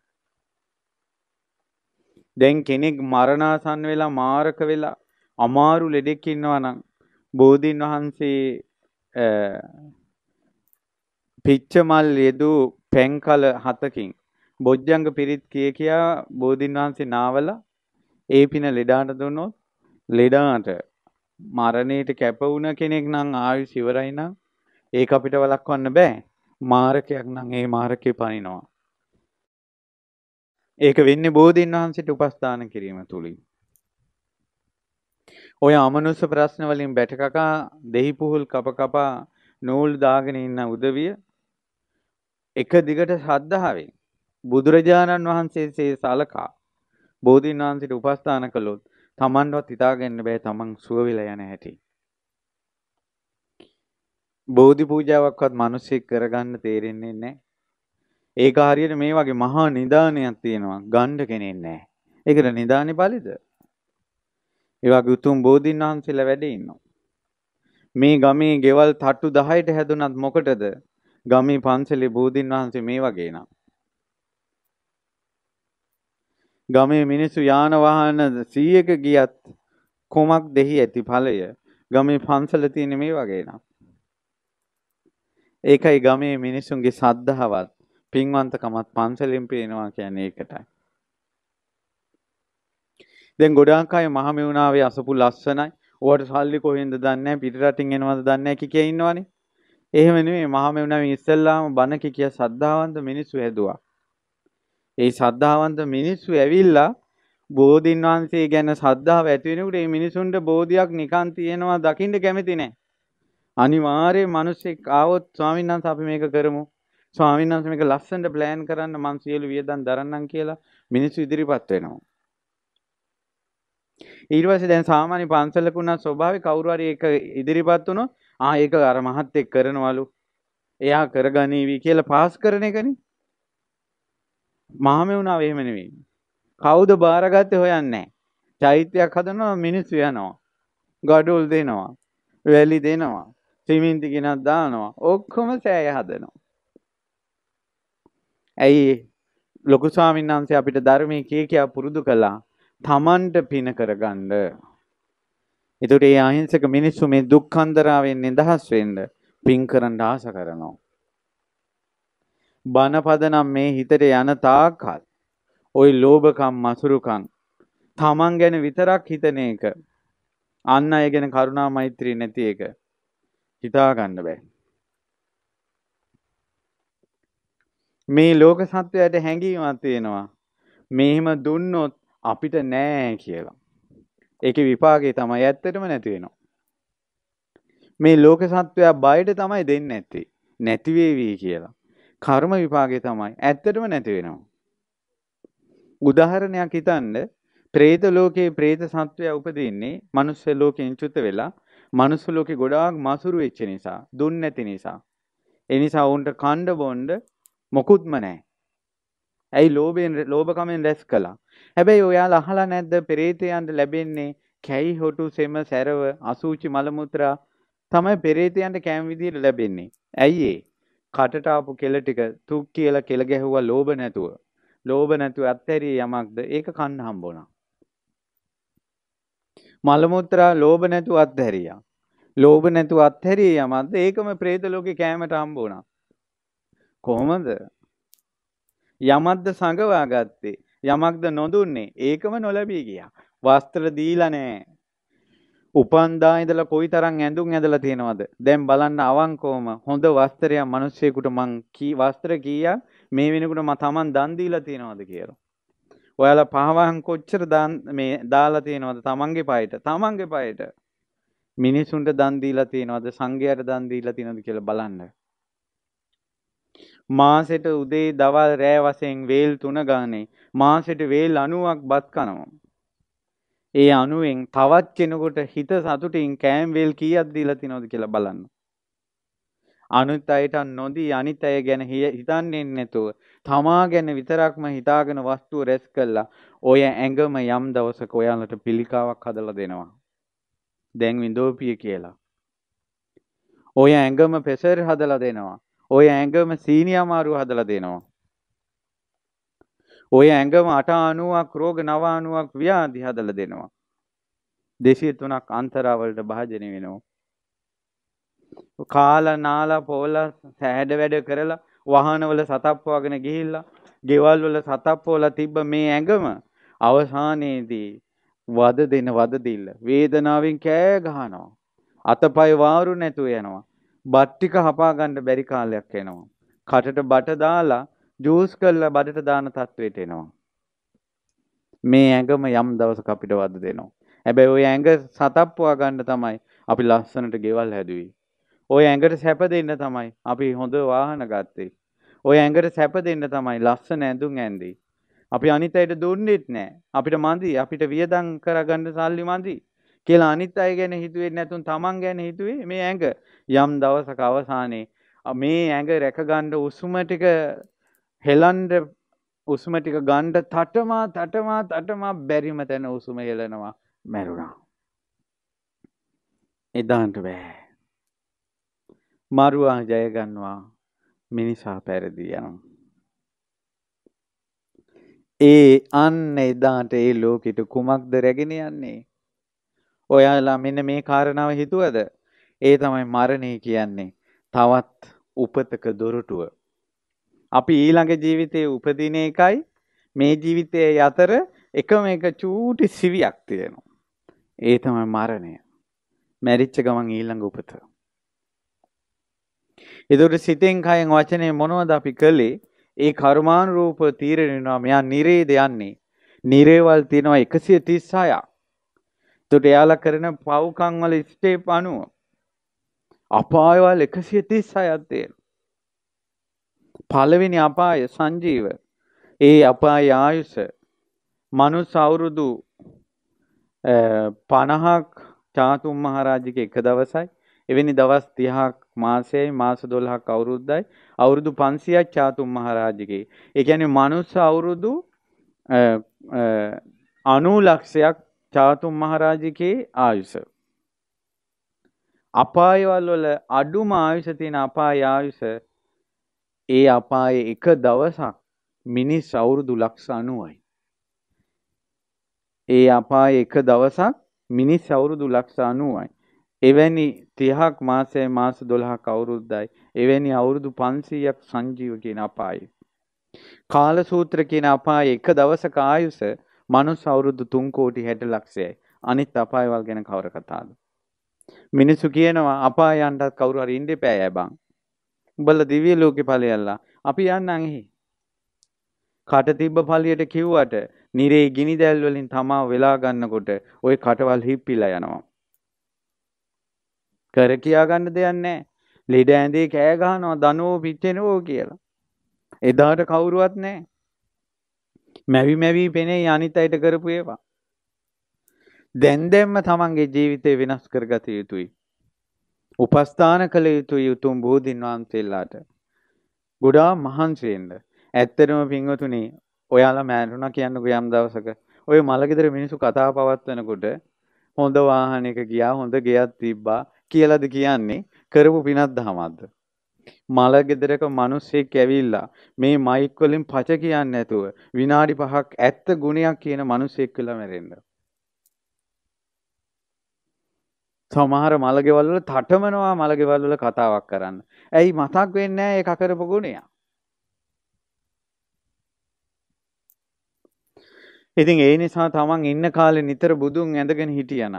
දැන් කෙනෙක් මරණාසන්න වෙලා මාරක වෙලා අමාරු ලෙඩෙක් ඉන්නවා නම් බෝධීන් වහන්සේ පිච්ච මල් යෙදූ පැන්කල හතකින් බොජ්ජංග පිරිත් කිය කියා බෝධින් වහන්සේ නාවලා ඒ පින ලෙඩාට දුන්නොත් ලෙඩාට මරණයට කැප වුණ කෙනෙක් නම් ආයුෂ ඉවරයි නම් ඒක අපිට වළක්වන්න බෑ මාරකයක් නම් ඒ මාරකේ පනිනවා ඒක වෙන්නේ බෝධින් වහන්සේට උපස්ථාන කිරීම තුලින් ඔය අමනුෂ්‍ය ප්‍රශ්න වලින් බැටකකා දෙහි පුහුල් කප කපා නූල් දාගෙන ඉන්න උදවිය එක දිගට ශ්‍රද්ධාවෙන් බුදුරජාණන් වහන්සේසේ සලකා බෝධීන් වහන්සේට උපස්ථාන කළොත් තමන්වත් හිතාගන්න බෑ තමන් සුව වෙලා යන හැටි. බෝධි පූජාවක්වත් මිනිස්සෙක් කරගන්න තේරෙන්නේ නැහැ. ඒක හරියට මේ වගේ මහා නිදානයක් තියෙනවා ගන්න කෙනෙක් නැහැ. ඒකට නිදානේ පරිද? ඒ වගේ උතුම් බෝධීන් වහන්සේලා වැඩ ඉන්නවා. මේ ගමේ ගෙවල් තට්ටු 10ට හැදුනත් මොකටද? ගමේ පන්සලේ බෝධින් වහන්සේ මේ වගේ නම. ගමේ මිනිස්සු යාන වාහන 100ක ගියත් කොමක් දෙහි ඇති ඵලය ගමේ පන්සල තියෙන මේ වගේ නම් ඒකයි ගමේ මිනිසුන්ගේ සද්ධාවත් පින්වන්තකමත් පන්සලෙන් පේනවා කියන්නේ ඒකටයි දැන් ගොඩාක් අය මහමෙවුනාවේ අසපු ලස්සනයි ඕවට සල්ලි කොහෙන්ද දන්නේ පිටරටින් එනවද දන්නේ කිකේ ඉන්නවනේ එහෙම නෙමෙයි මහමෙවුනාව ඉස්සෙල්ලාම බණ කිය සද්ධාවන්ත මිනිස්සු හැදුවා. ඒ සද්ධාවන්ත මිනිස්සු ඇවිල්ලා බෝධින් වහන්සේ ගැන සද්ධාව ඇති වෙනකොට මේ මිනිසුන්ට බෝධියක් නිකන් තියෙනවා දකින්න කැමති නැහැ. අනිවාර්යයෙන් මිනිස්සෙක් ආවොත් ස්වාමීන් වහන්සේ අපි මේක කරමු. ස්වාමීන් වහන්සේ මේක ලස්සනට plan කරන්න මං සියලු වියදම් දරන්නම් කියලා මිනිස්සු ඉදිරිපත් වෙනවා. ඊට පස්සේ දැන් සාමාන්‍ය පන්සලක උනා ස්වභාවය කවුරු හරි එක ඉදිරිපත් වුණොත් ආ ඒක අර මහත්තයෙක් කරනවලු එයා කරගනීවී කියලා පාස් කරන එකනේ මහමෙවුනාව එහෙම නෙවෙයි කවුද බාරගත්තේ හොයන්නේ චෛත්‍යයක් හදනවා මිනිස්සු යනවා ගඩොල් දෙනවා වැලි දෙනවා සිමෙන්ති ගෙනත් දානවා ඔක්කොම සෑය හදනවා ඇයි ලොකු ස්වාමීන් වහන්සේ අපිට ධර්මයේ කිය කියා පුරුදු කළා තමන්ට පින කරගන්න ඒතකොට මේ අහිංසක මිනිස්සු මේ දුක්ඛන්දරාවෙන් නිදහස් වෙන්න පින් කරන්න ආස කරනවා. බනපද නම් මේ හිතට යන තාක්කල් ওই ලෝභකම් මසුරුකම් තමන් ගැන විතරක් හිතන එක අන් අය ගැන කරුණා මෛත්‍රී නැති එක හිතා ගන්න බෑ. මේ ලෝක සත්වයට හැඟීමක් තියෙනවා. මෙහෙම දුන්නොත් අපිට නෑ කියලා. ඒක විපාගේ තමයි ඇත්තටම නැතිවෙනවා. මේ ලෝක සත්වයා බයට තමයි දෙන්න ඇත්තේ. නැතිවේවී කියලා. කර්ම විපාගේ තමයි ඇත්තටම නැති වෙනවා. උදාහරණයක් හිතන්න പ്രേත ලෝකේ പ്രേත සත්වයා උපදින්නේ මනුස්ස ලෝකෙන් චුත වෙලා මනුස්ස ලෝකේ ගොඩාක් මසුරු වෙච්ච නිසා දුන් නැති නිසා ඒ නිසා වුන්ට කණ්ඩ බොණ්ඩ මොකුත්ම නැහැ. ඇයි ලෝභයෙන් ලෝභකමෙන් රැස් කළා. හැබැයි ඔයා අහලා නැද්ද පෙරේතයන්ට ලැබෙන්නේ කැයි හොටු සෙම සැරව අසූචි මලමුත්‍රා තමයි පෙරේතයන්ට කෑම විදියට ලැබෙන්නේ. ඇයි ඒ? කටට ආපු කෙල ටික තුක් කියලා කෙල ගැහුවා ලෝභ නැතුව. ලෝභ නැතුව අත්හැරිය යමක්ද ඒක කන්න හම්බ වුණා. මලමුත්‍රා ලෝභ නැතුව අත්හැරියා. ලෝභ නැතුව අත්හැරිය යමක්ද ඒකම പ്രേත ලෝකේ කෑමට හම්බ වුණා. කොහොමද? යමක්ද සංගවා ගත්තේ යමක්ද නොදුන්නේ ඒකම නොලැබී ගියා. වස්ත්‍ර දීලා නැහැ. උපන්දා ඉඳලා කොයිතරම් ඇඳුම් ඇඳලා තියෙනවද? දැන් බලන්න අවංකවම හොඳ වස්ත්‍රයක් මිනිස්සෙකුට මං කී වස්ත්‍ර කීයක් මේ වෙනකොට මම Taman දන් දීලා තියෙනවද කියලා. ඔයාලා පහවහන් කොච්චර දාන් මේ දාලා තියෙනවද Tamanගේ පයට? Tamanගේ පයට. මිනිසුන්ට දන් දීලා තියෙනවද? සංඝයාට දන් දීලා තියෙනවද කියලා බලන්න. මාසෙට උදේ දවල් රෑ වශයෙන් වේල් තුන ගානේ මාසෙට වේල් 90ක් බත් කනවා. ඒ අනුවෙන් තවත් කෙනෙකුට හිත සතුටින් කෑම් වේල් කීයක් දීලා තිනවද කියලා බලන්න. අනිත් අයට නොදී අනිත් අය ගැන හිතන්නේ නැතුව තමා ගැන විතරක්ම හිතාගෙන වස්තුව රැස් කළා. ඔය ඇඟම යම් දවසක ඔයාලට පිළිකාවක් හදලා දෙනවා. දැන් විඳෝපිය කියලා. ඔය ඇඟම පෙසර් හදලා දෙනවා. ඔය ඇඟම සීනි අමාරුව හදලා දෙනවා. ඔය ඇඟම 8 අණුවක් රෝග 9 අණුවක් ව්‍යාධි හදලා දෙනවා. 203ක් අන්තරවලට භාජනය වෙනවා. කාලා නාලා පොවලා සෑහෙඩ වැඩ කරලා වාහනවල සතප්පවගෙන ගිහිල්ලා ගෙවල් වල සතප්පවලා තිබ්බ මේ ඇඟම අවසානයේදී වද දෙන වද දෙilla වේදනාවෙන් කෑ ගහනවා අතපය වාරු නැතුව යනවා බත් ටික හපා ගන්න බැරි කාලයක් එනවා. කටට බට දාලා ජූස් කරලා බඩට දාන තත්වයට එනවා. මේ ඇඟම යම් දවසක අපිට වද දෙනවා. හැබැයි ওই ඇඟ සතප්පුවා ගන්න තමයි අපි ලස්සනට ගෙවල් හැදුවේ. ওই ඇඟට සැප දෙන්න තමයි අපි හොඳ වාහන ගත්තේ. ওই ඇඟට සැප දෙන්න තමයි ලස්සන ඇඳුම් ඇඳේ. අපි අනිත් අයට දුන්නෙත් නෑ. අපිට මන්දි අපිට වියදම් කරගන්න සල්ලි මන්දි. කියලා අනිත් අය ගැන හිතුවේ නැතුන් තමන් ගැන හිතුවේ මේ ඇඟ යම් දවසක අවසානයේ මේ ඇඟ රැකගන්න උසුම ටික හෙලන්ඩ උසුම ටික ගණ්ඩ තටමා තටමා තටමා බැරිම තැන උසුම හෙලනවා මැරුණා. එදාන්ට බෑ. මරුවා ජයගන්නවා මිනිසා පැරදී යනවා. ඒ අන්න එදාට ඒ ලෝකෙට කුමක්ද රැගෙන යන්නේ ඔයාලා මෙන්න මේ කාරණාව හිතුවද? ඒ තමයි මරණය කියන්නේ. තවත් උපතක දොරටුව. අපි ඊළඟ ජීවිතයේ උපදින එකයි මේ ජීවිතයේ අතර එකම එක චූටි සිවියක් තියෙනවා. ඒ තමයි මරණය. මැරිච්ච ගමන් ඊළඟ උපත. ඒතකොට සිතෙන් කයෙන් වචනේ මොනවද අපි කළේ? ඒ කර්මානුරූප තීරණ වෙනවා. මෙයා නිරේද යන්නේ. නිරේවල් තියෙනවා 136ක්. එතකොට එයාලා කරන පව්කම් වල ස්ටේප් 90 අපායවල 136ක් තියෙනවා පළවෙනි අපාය සංජීව ඒ අපාය ආයුෂ මනුස්ස අවුරුදු 50ක් චාතුම් මහරජගේ එක දවසයි එවැනි දවස් 30ක් මාසයයි මාස 12ක් අවුරුද්දයි අවුරුදු 500ක් චාතුම් මහරජගේ ඒ කියන්නේ මනුස්ස අවුරුදු 90 ලක්ෂයක් චාතුම් මහරජකේ ආයුෂ අපායවල වල අඩුම ආයුෂ තියෙන අපාය ආයුෂ ඒ අපායේ එක දවසක් මිනිස් අවුරුදු ලක්ෂ 90යි. ඒ අපායේ එක දවසක් මිනිස් අවුරුදු ලක්ෂ 90යි. එවැනි 30ක් මාසයේ මාස 12ක් අවුරුද්දයි. එවැනි අවුරුදු 500ක් සංජීව කියන අපායේ. කාල සූත්‍ර කියන අපායේ එක දවසක ආයුෂ මනුස්ස අවුරුදු 3 කෝටි 60 ලක්ෂයයි. අනිත් අපායවල් ගැන කවර කතාවද? මිනිසු කියනවා අපායන්ටත් කවුරු හරි ඉන්න එපා යබන්. උඹලා දිව්‍ය ලෝකේ ඵලයල්ලා. අපි යන්නම් එහි. කට තිබ්බ ඵලියට කිව්වට නිරේ ගිනි දැල් වලින් තමා වෙලා ගන්නකොට ওই කටවල් හිප්පිලා යනවා. කර කියා ගන්න දෙයක් නැහැ. ලෙඩ ඇඳේ කෑ ගහනවා දනෝ පිච්චෙනෝ කියලා. එදාට කවුරුවත් නැහැ. මැවි මැවී පෙනේ අනිත් අයට කරපු ඒවා. දැන් දැම්ම තමන්ගේ ජීවිතය වෙනස් කරගත යුතුයි. උපස්ථාන කළ යුතුයි උතුම් බෝධීන් වහන්සේලාට. ගොඩා මහන්සියෙන්ද. ඇත්තටම පින්වතුනි, ඔයාලා මෑරුණා කියන්නකෝ යම් දවසක. ඔය මලගෙදර මිනිස්සු කතා පවත්වනකොට හොඳ වාහනයක ගියා, හොඳ ගෙයක් තිබ්බා කියලාද කියන්නේ කරපු පිනක් දහමක්ද? මල ගෙදරක මිනිස්සෙක් ඇවිල්ලා මේ මයික් වලින් පච කියන්නේ නැතුව විනාඩි 5ක් ඇත්ත ගුණයක් කියන මිනිස්සෙක් කියලා මැරෙන්න. සමහර මල ගෙවල් වල තටමනවා මල ගෙවල් වල කතාවක් කරන්න. ඇයි මතක් වෙන්නේ නැහැ ඒක කරපු ගුණය? ඉතින් ඒ නිසා තමන් ඉන්න කාලේ නිතර බුදුන් ඇඳගෙන හිටියනම්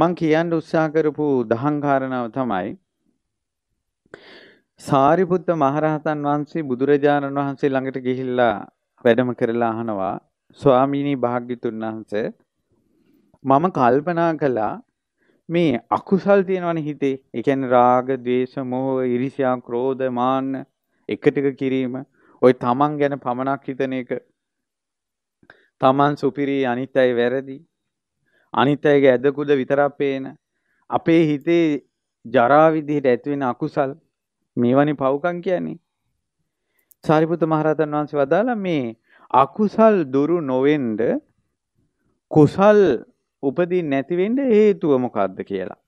මං කියන්න උත්සාහ කරපු දහං කාරණාව තමයි සාරිපුත්ත මහරහතන් වහන්සේ බුදුරජාණන් වහන්සේ ළඟට ගිහිල්ලා වැඩම කරලා අහනවා ස්වාමීනි භාග්‍යතුන් වහන්සේ මම කල්පනා කළා මේ අකුසල් තියෙනවනේ හිතේ. ඒ කියන්නේ රාග, ద్వේෂ, මෝහ, iriසියා, ක්‍රෝධ, මාන්න එකටක කිරීම. ওই තමන් ගැන පමණක් හිතන එක. තමන් සුපිරි අනිත් අය වැරදි. අනිත් අයගේ ඇදකුද විතරක් පේන. අපේ හිතේ ජරා විදිහට ඇතිවෙන අකුසල් මේවනි පව්කම් කියන්නේ. සාරිපුත මහරහතන් වහන්සේ වදාලා මේ අකුසල් දුරු නොවෙන්ඩ කුසල් උපදින් නැතිවෙන්ඩ හේතුව මොකක්ද කියලා.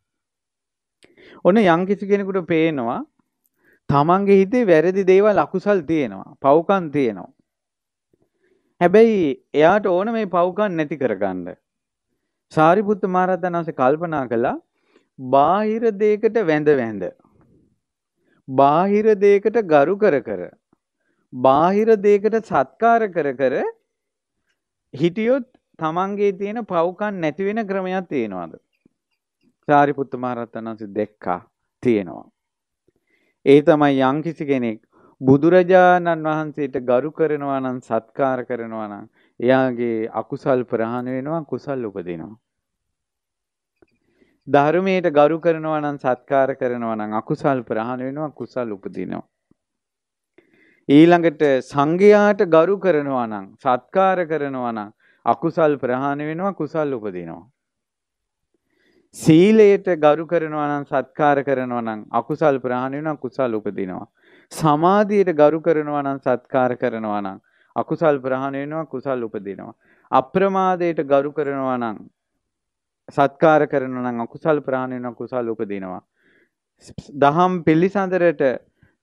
ඔන්න යංකිසි කෙනෙකුට පේනවා තමන්ගේ හිතේ වැරදි දේවල් අකුසල් තියෙනවා පව්කන් තියෙනවා. හැබැයි එයාට ඕන මේ පව්කන් නැති කරගන්න. සාරිපුත්ත මහරහතන් වහන්සේ කල්පනා කළා බාහිර දෙයකට වැඳ වැඳ බාහිර දේකට ගරු කර කර බාහිර දේකට සත්කාර කර කර හිටියොත් තමන්ගේ තියෙන පව්කම් නැති වෙන ක්‍රමයක් තියෙනවද? සාරිපුත්ත මහරහතන් වහන්සේ දැක්කා තියෙනවා. ඒ තමයි යම්කිසි කෙනෙක් බුදුරජාණන් වහන්සේට ගරු කරනවා නම් සත්කාර කරනවා නම් එයාගේ අකුසල් ප්‍රහාණය වෙනවා කුසල් උපදිනවා. ධර්මයට ගරු කරනවා නම් සත්කාර කරනවා නම් අකුසල් ප්‍රහාණය වෙනවා කුසල් උපදිනවා. ඊළඟට සංඝයාට ගරු කරනවා නම් සත්කාර කරනවා නම් අකුසල් ප්‍රහාණය වෙනවා කුසල් උපදිනවා. සීලයට ගරු කරනවා නම් සත්කාර කරනවා නම් අකුසල් ප්‍රහාණය වෙනවා කුසල් උපදිනවා. සමාධියට ගරු කරනවා නම් සත්කාර කරනවා නම් අකුසල් ප්‍රහාණය වෙනවා කුසල් උපදිනවා. අප්‍රමාදයට ගරු කරනවා නම් සත්කාර කරනවා නම් අකුසල් ප්‍රහාණය වෙනවා කුසල් උපදිනවා. දහම් පිළිසඳරට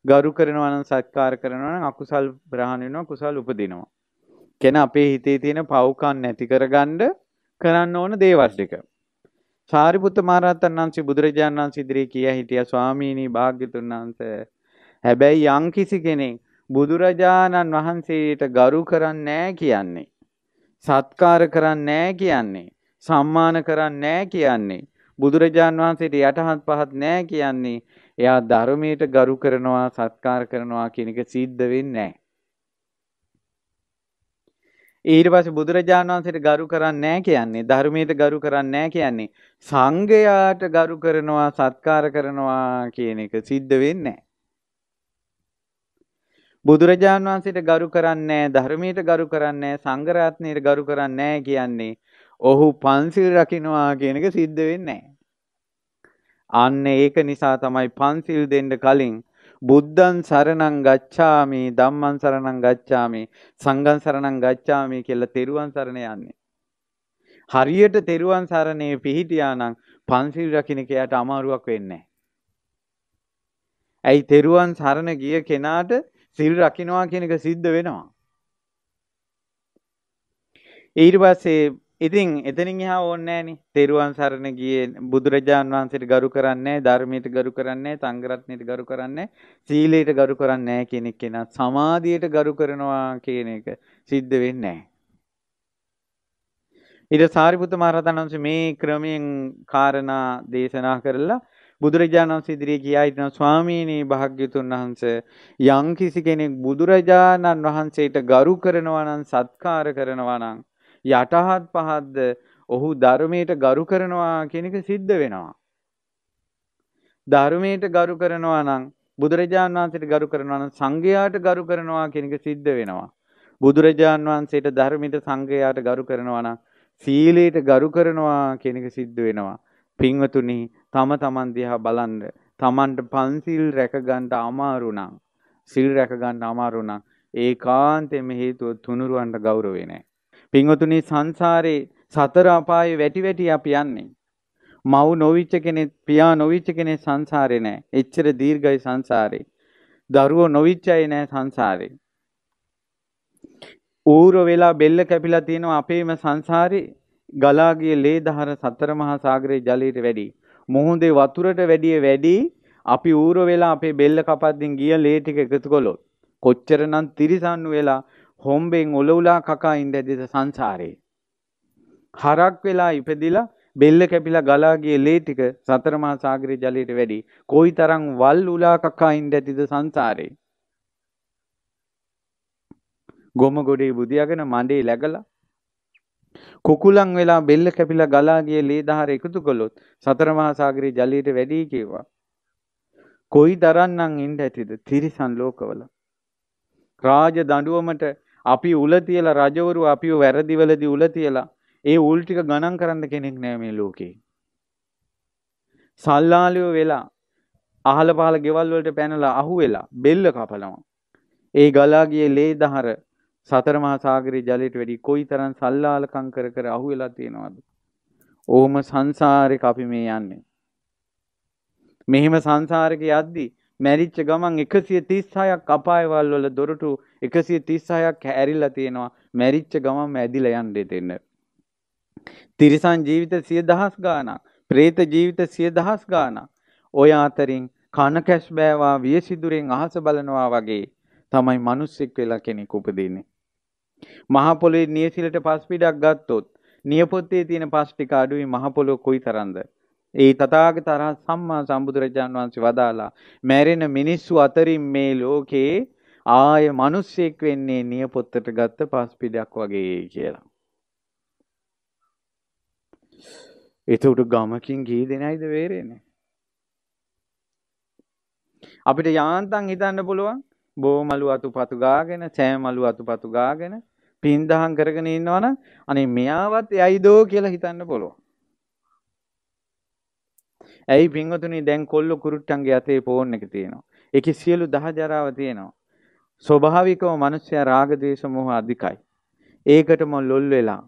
ගරු කරනවා නම් සත්කාර කරනවා නම් අකුසල් ප්‍රහාණය වෙනවා කුසල් උපදිනවා. කෙන අපේ හිතේ තියෙන පව්කම් නැති කරගන්න කරන්න ඕන දේවල් ටික. සාරිපුත්ත මහරහතන් වහන්සේ බුදුරජාණන් වහන්සේ ඉදිරියේ කියා හිටියා ස්වාමීනි භාග්‍යතුන් වහන්සේ හැබැයි යම්කිසි කෙනෙක් බුදුරජාණන් වහන්සේට ගරු කරන්නේ නැහැ කියන්නේ සත්කාර කරන්නේ නැහැ කියන්නේ සම්මාන කරන්නේ නැහැ කියන්නේ බුදුරජාන් වහන්සේට යටහත් පහත් නැහැ කියන්නේ එයා ධර්මයට ගරු කරනවා සත්කාර කරනවා කියන එක සිද්ධ වෙන්නේ නැහැ. ඊට පස්සේ බුදුරජාන් වහන්සේට ගරු කරන්නේ නැහැ කියන්නේ ධර්මයට ගරු කරන්නේ නැහැ කියන්නේ සංඝයාට ගරු කරනවා සත්කාර කරනවා කියන එක සිද්ධ වෙන්නේ නැහැ. බුදුරජාන් වහන්සේට ගරු කරන්නේ ධර්මයට ගරු කරන්නේ සංඝ රත්නයට ගරු කරන්නේ කියන්නේ ඔහු පන්සිල් රකින්නවා කියන එක සිද්ධ වෙන්නේ නැහැ. අන්න ඒක නිසා තමයි පන්සිල් දෙන්න කලින් බුද්ධං සරණං ගච්ඡාමි ධම්මං සරණං ගච්ඡාමි සංඝං සරණං ගච්ඡාමි කියලා තෙරුවන් සරණ යන්නේ. හරියට තෙරුවන් සරණේ පිහිටියා නම් පන්සිල් රකින්න කයට අමාරුවක් වෙන්නේ ඇයි තෙරුවන් සරණ ගිය කෙනාට සිල් රකින්නවා කියන එක සිද්ධ වෙනවා. ඊට පස්සේ ඉතින් එතනින් එහා ඕන්නේ නෑනේ. තෙරුවන් සරණ ගියේ බුදුරජාන් වහන්සේට ගරු කරන්නේ ධර්මයට ගරු කරන්නේ සංඝරත්නයට ගරු කරන්නේ සීලයට ගරු කරන්නේ නෑ කියන එක නා සමාධියට ගරු කරනවා කියන එක සිද්ධ වෙන්නේ නෑ. ඊට සාරිපුත්ත මහ රහතන් වහන්සේ මේ ක්‍රමයෙන් කාරණා දේශනා කරලා බුදුරජාණන් වහන්සේ ඉදිරියේ කියා සිටින ස්වාමීනි භාග්‍යතුන් වහන්සේ යම් කිසි කෙනෙක් බුදුරජාණන් වහන්සේට ගරු කරනවා නම් සත්කාර කරනවා නම් යටහත් පහත්ද ඔහු ධර්මයට ගරු කරනවා කියන එක සිද්ධ වෙනවා. ධර්මයට ගරු කරනවා නම් බුදුරජාණන් වහන්සේට ගරු කරනවා නම් සංඝයාට ගරු කරනවා කියන එක සිද්ධ වෙනවා. බුදුරජාණන් වහන්සේට ධර්මයට සංඝයාට ගරු කරනවා නම් සීලයට ගරු කරනවා කියන එක සිද්ධ වෙනවා. පින්වතුනි තම තමන් දිහා බලන්න තමන්ට පන්සිල් රැකගන්න අමාරු නම් සිල් රැකගන්න අමාරු නම් ඒකාන්තයෙන්ම හේතුව තුනුරුවන්ට ගෞරවේ නැහැ. පින්වතුනි සංසාරේ සතර අපායේ වැටි වැටි අපි යන්නේ. මව් නොවිච්ච කෙනෙක් පියා නොවිච්ච කෙනෙක් සංසාරේ නැහැ. එච්චර දීර්ඝයි සංසාරේ. දරුවෝ නොවිච්ච අය නැහැ සංසාරේ. ඌර වෙලා බෙල්ල කැපිලා තියෙනවා අපේම සංසාරේ ගලාගිය ලේ දහර සතර මහා සාගරයේ ජලයට වැඩි. මුහුදේ වතුරට වැඩිය වැඩි අපි ඌර වෙලා අපේ බෙල්ල කපද්දින් ගිය ලේ ටික එකතු කළොත් කොච්චරනම් තිරිසන් වෙලා හොම්බෙන් ඔලවුලා කකා ඉඳ ඇදෙද සංසාරේ. හරක් වෙලා ඉපදිලා බෙල්ල කැපිලා ගලාගේ ලේ ටික සතරමා සාගරේ ජලයට වැඩි කොයි තරම් වල් උලා කකා ඉඳ ඇතිද සංසාරේ ගොම ගොඩේ බුදියාගෙන මඩේ läගලා කුකුලන් වෙලා බෙල්ල කැපිලා ගලාගේ ලේ දහර එකතු කළොත් සතරමා සාගරේ ජලයට වැඩි කියවා කොයි දරන්නම් ඉඳ ඇතිද තිරිසන් ලෝකවල රාජ දඬුවමට අපි උල තියලා රජවරු අපිව වැරදිවලදී උල තියලා ඒ උල් ටික ගණන් කරන්න කෙනෙක් නෑ මේ ලෝකේ. සල්ලාලියෝ වෙලා අහල පහල ගෙවල් වලට පැනලා අහු වෙලා බෙල්ල කපනවා. ඒ ගලා ගියේ ලේ දහර සතර මහා සාගරේ ජලයට වැඩි කොයිතරම් සල්ලාලකම් කර කර අහු වෙලා තියෙනවද? ඕම සංසාරේ අපි මේ යන්නේ. මෙහෙම සංසාරක යද්දි මැරිච්ච ගමන් 136ක් අපායවල් වල දොරටු එකසිය තිස්සායක් හැරිල්ලා තියෙනවා මැරිච්ච ගමන් මැදිලා යන්න දෙන්න. තිරිසන් ජීවිත සිය දහස් ගානක්, പ്രേත ජීවිත සිය දහස් ගානක්. ඔය අතරින් කන කැස් බෑවා වියසිදුරෙන් අහස බලනවා වගේ තමයි මිනිස්සෙක් වෙලා කෙනෙක් උපදින්නේ. මහා පොළොවේ නියසිලට පස් පිටක් ගත්තොත් නියපොත්තේ තියෙන පස් ටික අඩුයි මහ පොළොව කොයි තරම්ද? ඒ තථාගතයන් සම්මා සම්බුදුරජාන් වහන්සේ වදාලා මැරෙන මිනිස්සු අතරින් මේ ලෝකේ ආය මිනිස්සෙක් වෙන්නේ නියපොත්තට ගත්ත පස්පිඩක් වගේ කියලා. එතකොට ගමකින් ගිහි දෙනයිද වේරෙන්නේ. අපිට යාන්තම් හිතන්න පුළුවන් බෝමලු අතුපතු ගාගෙන, සෑමලු අතුපතු ගාගෙන පින්දහම් කරගෙන ඉන්නවනම් අනේ මෙයාවත් යයිදෝ කියලා හිතන්න පුළුවන්. ඇයි පින්වතුනි දැන් කොල්ල කුරුට්ටන්ගේ අතේ ෆෝන් එක තියෙනවා. ඒකේ සියලු දහ ජරාව තියෙනවා. ස්වභාවිකව මිනිස්සයා රාග ද්වේෂ මොහ අධිකයි. ඒකටම ලොල් වෙලා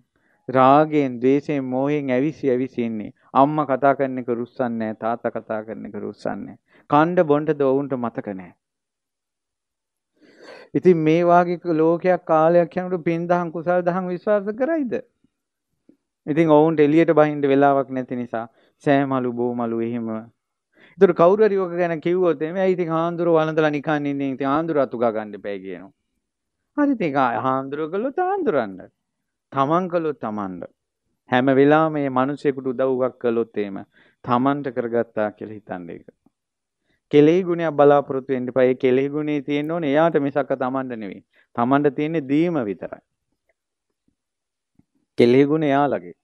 රාගයෙන් ද්වේෂයෙන් මෝහයෙන් ඇවිසි ඇවිසි ඉන්නේ. අම්මා කතා කරන එක රුස්සන්නේ තාත්තා කතා කරන එක රුස්සන්නේ කණ්ඩ බොණ්ඩද වුන්ට මතක නැහැ. ඉතින් මේ වාගේ ලෝකයක් කාලයක් යනකොට පින් දහම් කුසල් දහම් විශ්වාස කරයිද? ඉතින් ඔවුන්ට එළියට බහින්න වෙලාවක් නැති නිසා සෑමලු බෝමලු එහෙම දුර කවුරරිෝක ගැන කිව්වොත් එමේ ඉතින් හාමුදුරුව වළඳලා නිකන් ඉන්නේ ඉතින් හාමුදුරුවත් උගා ගන්න එපා කියනවා. හරි ඉතින් හාමුදුරුව කළොත් හාමුදුරන්න. තමන් කළොත් තමන්ට. හැම වෙලාවෙම මේ මිනිසෙකුට උදව්වක් කළොත් එහෙම තමන්ට කරගත්තා කියලා හිතන්න ඒක. කෙලෙහි ගුණයක් බලාපොරොත්තු වෙන්න එපා. ඒ කෙලෙහි ගුණේ තියෙන්න ඕනේ එයාට මිසක් තමන්ට නෙවෙයි. තමන්ට තියෙන්නේ දීම විතරයි. කෙලෙහි ගුණ එයාලගේ.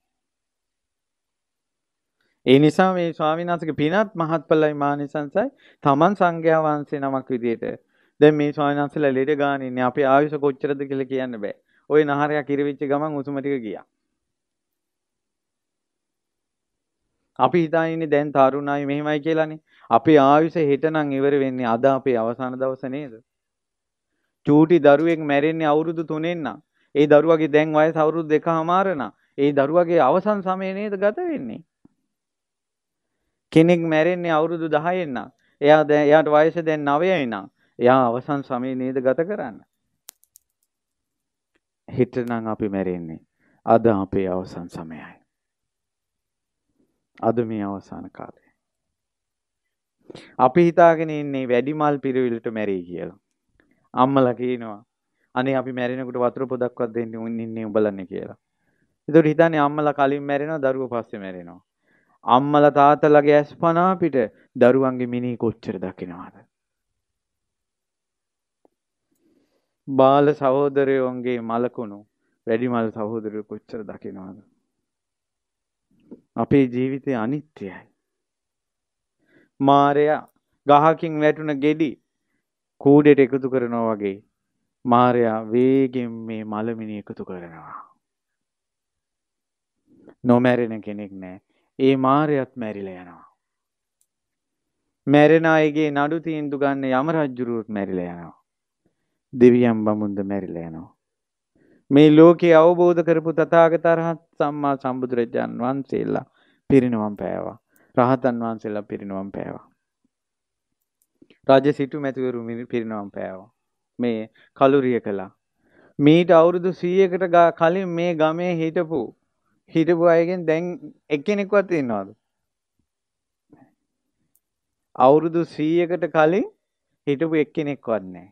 ඒ නිසා මේ ස්වාමීන් වහන්සේගේ පිනත් මහත්ඵලයි මානිසංසයි තමන් සංඝයා වහන්සේ නමක් විදියට දැන් මේ ස්වාමීන් වහන්සේලා ලෙඩ ගාන ඉන්නේ අපේ ආයුෂ කොච්චරද කියලා කියන්න බෑ ওই නහරයක් ඉරවිච්ච ගමන් උසුම ටික ගියා. අපි හිතන්නේ දැන් තරුණයි මෙහෙමයි කියලානේ. අපේ ආයුෂ හෙටනම් ඉවර වෙන්නේ අද අපේ අවසාන දවස නේද? චූටි දරුවෙක් මැරෙන්නේ අවුරුදු 3ෙන් නම්. ඒ දරුවාගේ දැන් වයස අවුරුදු 2කමාරණ. ඒ දරුවාගේ අවසන් සමය නේද ගත වෙන්නේ? කෙනෙක් මැරෙන්නේ අවුරුදු 10 එන්න. එයා දැන් එයාට වයස දැන් 9යි නම්. එයා අවසන් සමය නේද ගත කරන්න. හිටනම් අපි මැරෙන්නේ. අද අපේ අවසන් සමයයි. අද මේ අවසාන කාලය. අපි හිතාගෙන ඉන්නේ වැඩිමල් පිරවිලට මැරෙයි කියලා. අම්මලා කියනවා අනේ අපි මැරෙනකොට වතුර පොදක්වත් දෙන්නේ උන් ඉන්නේ උඹලන්නේ කියලා. ඒතකොට හිතන්නේ අම්මලා කලින් මැරෙනවා දරුවෝ පස්සේ මැරෙනවා. අම්මලා තාත්තලාගේ ඇස්පනා පිට දරුවන්ගේ මිනී කොච්චර දකිනවද? බාල සහෝදරයෝන්ගේ මලකුණු වැඩිමල් සහෝදරයෝ කොච්චර දකිනවද? අපේ ජීවිතය අනිත්‍යයි. මාරයා ගහකින් වැටුණ ගෙඩි කූඩේට එකතු කරනවා වගේ මාරයා වේගෙන් මේ මලමිනි එකතු කරනවා. නොමැරෙන කෙනෙක් නෑ. ඒ මාරයත් මැරිලා යනවා. මැරෙන අයගේ නඩු තීන්දු ගන්න යම රජුරුවත් මැරිලා යනවා. දෙවියන් බමුණුද මැරිලා යනවා. මේ ලෝකේ අවබෝධ කරපු තථාගතයන් සම්මා සම්බුදුරජාන් වහන්සේලා පිරිනවම් පෑවා. රහතන් වහන්සේලා පිරිනවම් පෑවා. රජ සිටු මැතිවරු පිරිනවම් පෑවා. මේ කලුරිය කළා. මීට අවුරුදු 100කට කලින් මේ ගමේ හිටපු හිටපු අයගෙන් දැන් එක්කෙනෙක්වත් ඉන්නවද? අවුරුදු 100කට කලින් හිටපු එක්කෙනෙක්වත් නැහැ.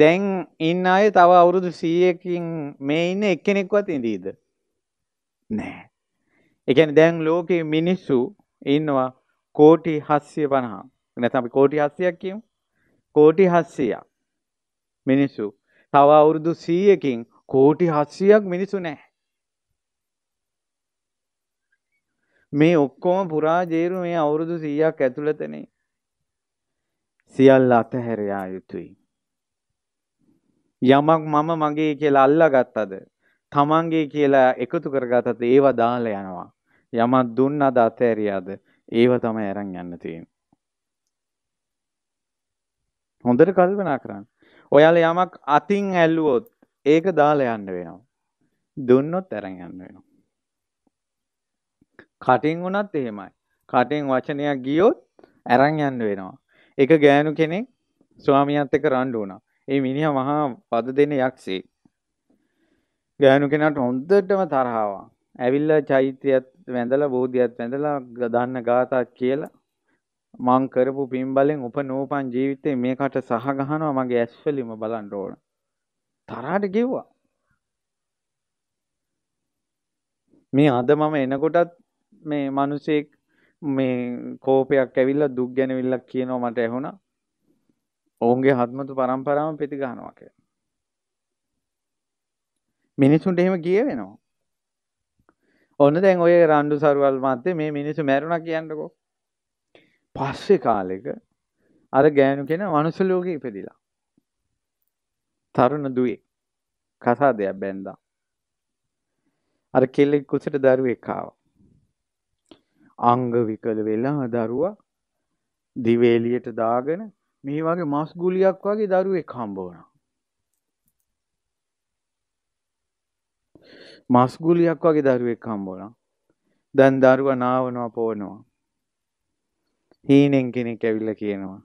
දැන් ඉන්න අය තව අවුරුදු 100කින් මේ ඉන්න එක්කෙනෙක්වත් ඉඳීද? නෑ. ඒ කියන්නේ දැන් ලෝකේ මිනිස්සු ඉන්නවා කෝටි 750. නැත්නම් අපි කෝටි 700ක් කියමු. කෝටි 700ක් මිනිස්සු. තව අවුරුදු 100කින් කෝටි 700ක් මිනිස්සු නෑ. මේ ඔක්කොම පුරාජේරු මේ අවුරුදු 100ක් ඇතුළතනේ සියල්ල අතහැර යා යුතුයි. යමක් මම මගේ කියලා අල්ලාගත්තද තමන්ගේ කියලා එකතු කරගත්තද ඒව දාලා යනවා. යමක් දුන්නද අතහැරියාද ඒව තමයි අරන් යන්න තියෙන්නේ. හොඳට කල්පනා කරන්න. ඔයාලා යමක් අතින් ඇල්ලුවොත් ඒක දාලා යන්න වෙනවා. දුන්නොත් අරන් යන්න වෙනවා. කටින් වුණත් එහෙමයි කටින් වචනයක් ගියොත් ඇරං යන්න වෙනවා එක ගෑනු කෙනෙක් ස්වාමියත් එක රණ්ඩු වුණා ඒ මිනිහ මහා පද දෙන යක්ෂේ ගෑනු කෙනට හොන්දටම තරහාවා ඇවිල්ල චෛත්‍යයත් වැඳල බෝධියත් වැඳලා ගදන්න ගාතත් කියලා මං කරපු පින් බලෙන් උප නෝපන් ජීවිතේ මේකට සහගහනවා මගේ ඇස්වලිම බලන්න ඕන තරහට කිව්වා මේ අද මම එනකොටත් මේ මිනිසෙක් මේ කෝපයක් ඇවිල්ලා දුක් ගැන විල්ලක් කියනවා මට ඇහුණා. ඔවුන්ගේ හත්මතු පරම්පරාවම පෙති ගන්නවා කියලා. මිනිසුන්ට එහෙම ගිය වෙනවා. ඔන්න දැන් ඔය රණ්ඩු සරුවල් මැත්තේ මේ මිනිස්සු මැරුණා කියන්නකෝ. පස්සේ කාලෙක අර ගෑනු කෙනා මනුස්ස ලෝකෙ ඉපදිලා. තරුණ දුවේ කසාදයක් බැන්දා. අර කෙල්ලෙක් කුසට දරුවෙක් ආවා. අංග විකල වෙලා දරුවා දිවේලියට දාගෙන මේ වගේ මස් ගුලියක් වගේ දරුවෙක් හම්බ වුණා. මස් ගුලියක් වගේ දරුවෙක් හම්බ වුණා. දැන් දරුවා නාවනවා පොවනවා. හීනෙන් කෙනෙක් ඇවිල්ලා කියනවා.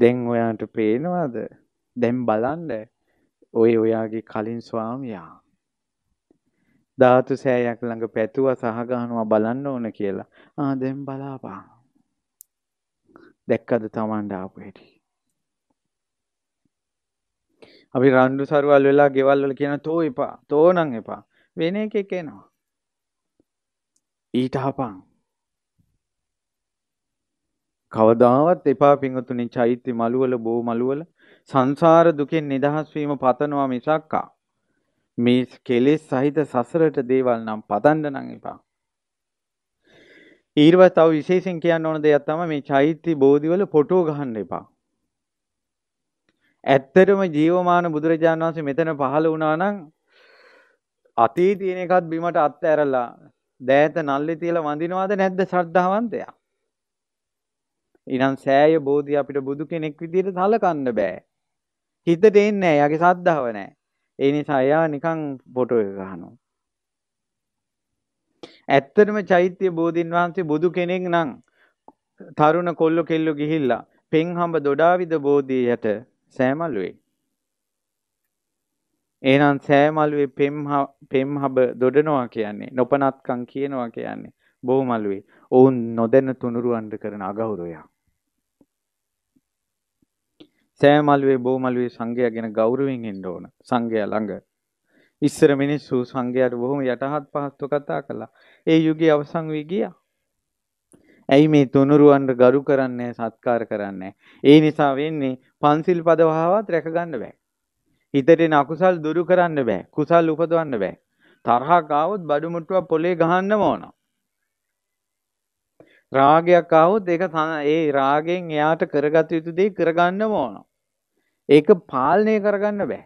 දැන් ඔයාට පේනවද? දැන් බලන්න ඔය ඔයාගේ කලින් ස්වාමියා ධාතු සෑයක් ළඟ පැතුවා සහගහනවා බලන්න ඕන කියලා. ආ දැන් බලාපන්. දැක්කද Tamanට ආපු හැටි. අපි රණ්ඩු සරුවල් වෙලා ගෙවල් වල කියන තෝ එපා. තෝ නම් එපා. වෙන එකෙක් එනවා. ඊට හපන්. කවදාවත් එපා පිංගුතුනි චෛත්‍ය මළුවල බෝ මළුවල සංසාර දුකෙන් නිදහස් වීම පතනවා මිසක්කා මේ කෙලෙස් සහිත සසරට දේවල් නම් පදන්න නම් එපා. ඊළඟට තව විශේෂයෙන් කියන්න ඕන දෙයක් තමයි මේ චෛත්‍ය බෝධිවල ෆොටෝ ගහන්න එපා. ඇත්තටම ජීවමාන බුදුරජාණන් වහන්සේ මෙතන පහළ වුණා නම් අතී තියෙන එකත් බිමට අත් ඇරලා දෑත නල්ලේ තියලා වඳිනවද නැද්ද ශ්‍රද්ධාවන්තයා? ඊනම් සෑය බෝධිය අපිට බුදු කෙනෙක් විදිහට සලකන්න බෑ. හිතට එන්නේ නැහැ. යාගේ ශ්‍රද්ධාව නැහැ. ඒ නිසා එයා නිකන් ෆොටෝ එක ගහනවා. ඇත්තටම චෛත්‍ය බෝධින් වහන්සේ බුදු කෙනෙක් නම් තරුණ කොල්ල කෙල්ල ගිහිල්ලා පෙන්හඹ දොඩාවිද බෝධියට සෑමලුවේ. එහෙනම් සෑමලුවේ පෙම්හබ දොඩනවා කියන්නේ නොපනත්කම් කියනවා කියන්නේ බොහොමලුවේ. ඔවුන් නොදැන තුනුරුවන්ට කරන අගෞරවයක්. සෑ මළුවේ බෝ මළුවේ සංඝයා ගැන ගෞරවයෙන් ඉන්න ඕන සංඝයා ළඟ. ඉස්සර මිනිස්සු සංඝයාට බොහොම යටහත් පහත්ව කතා කළා. ඒ යුගයේ අවසන් වී ගියා. ඇයි මේ තුනුරුවන්ට ගරු කරන්නේ සත්කාර කරන්නේ? ඒ නිසා වෙන්නේ පන්සිල් පද වහවත් රැක ගන්න බෑ. හිතට එන අකුසල් දුරු කරන්න බෑ. කුසල් උපදවන්න බෑ. තරහක් ආවොත් බඩු මුට්ටුව පොලේ ගහන්නම ඕනවා. රාගයක් ආවොත් ඒක ඒ රාගෙන් එයාට කරගත යුතු දේ කරගන්නම ඕන. ඒක පාලනය කරගන්න බෑ.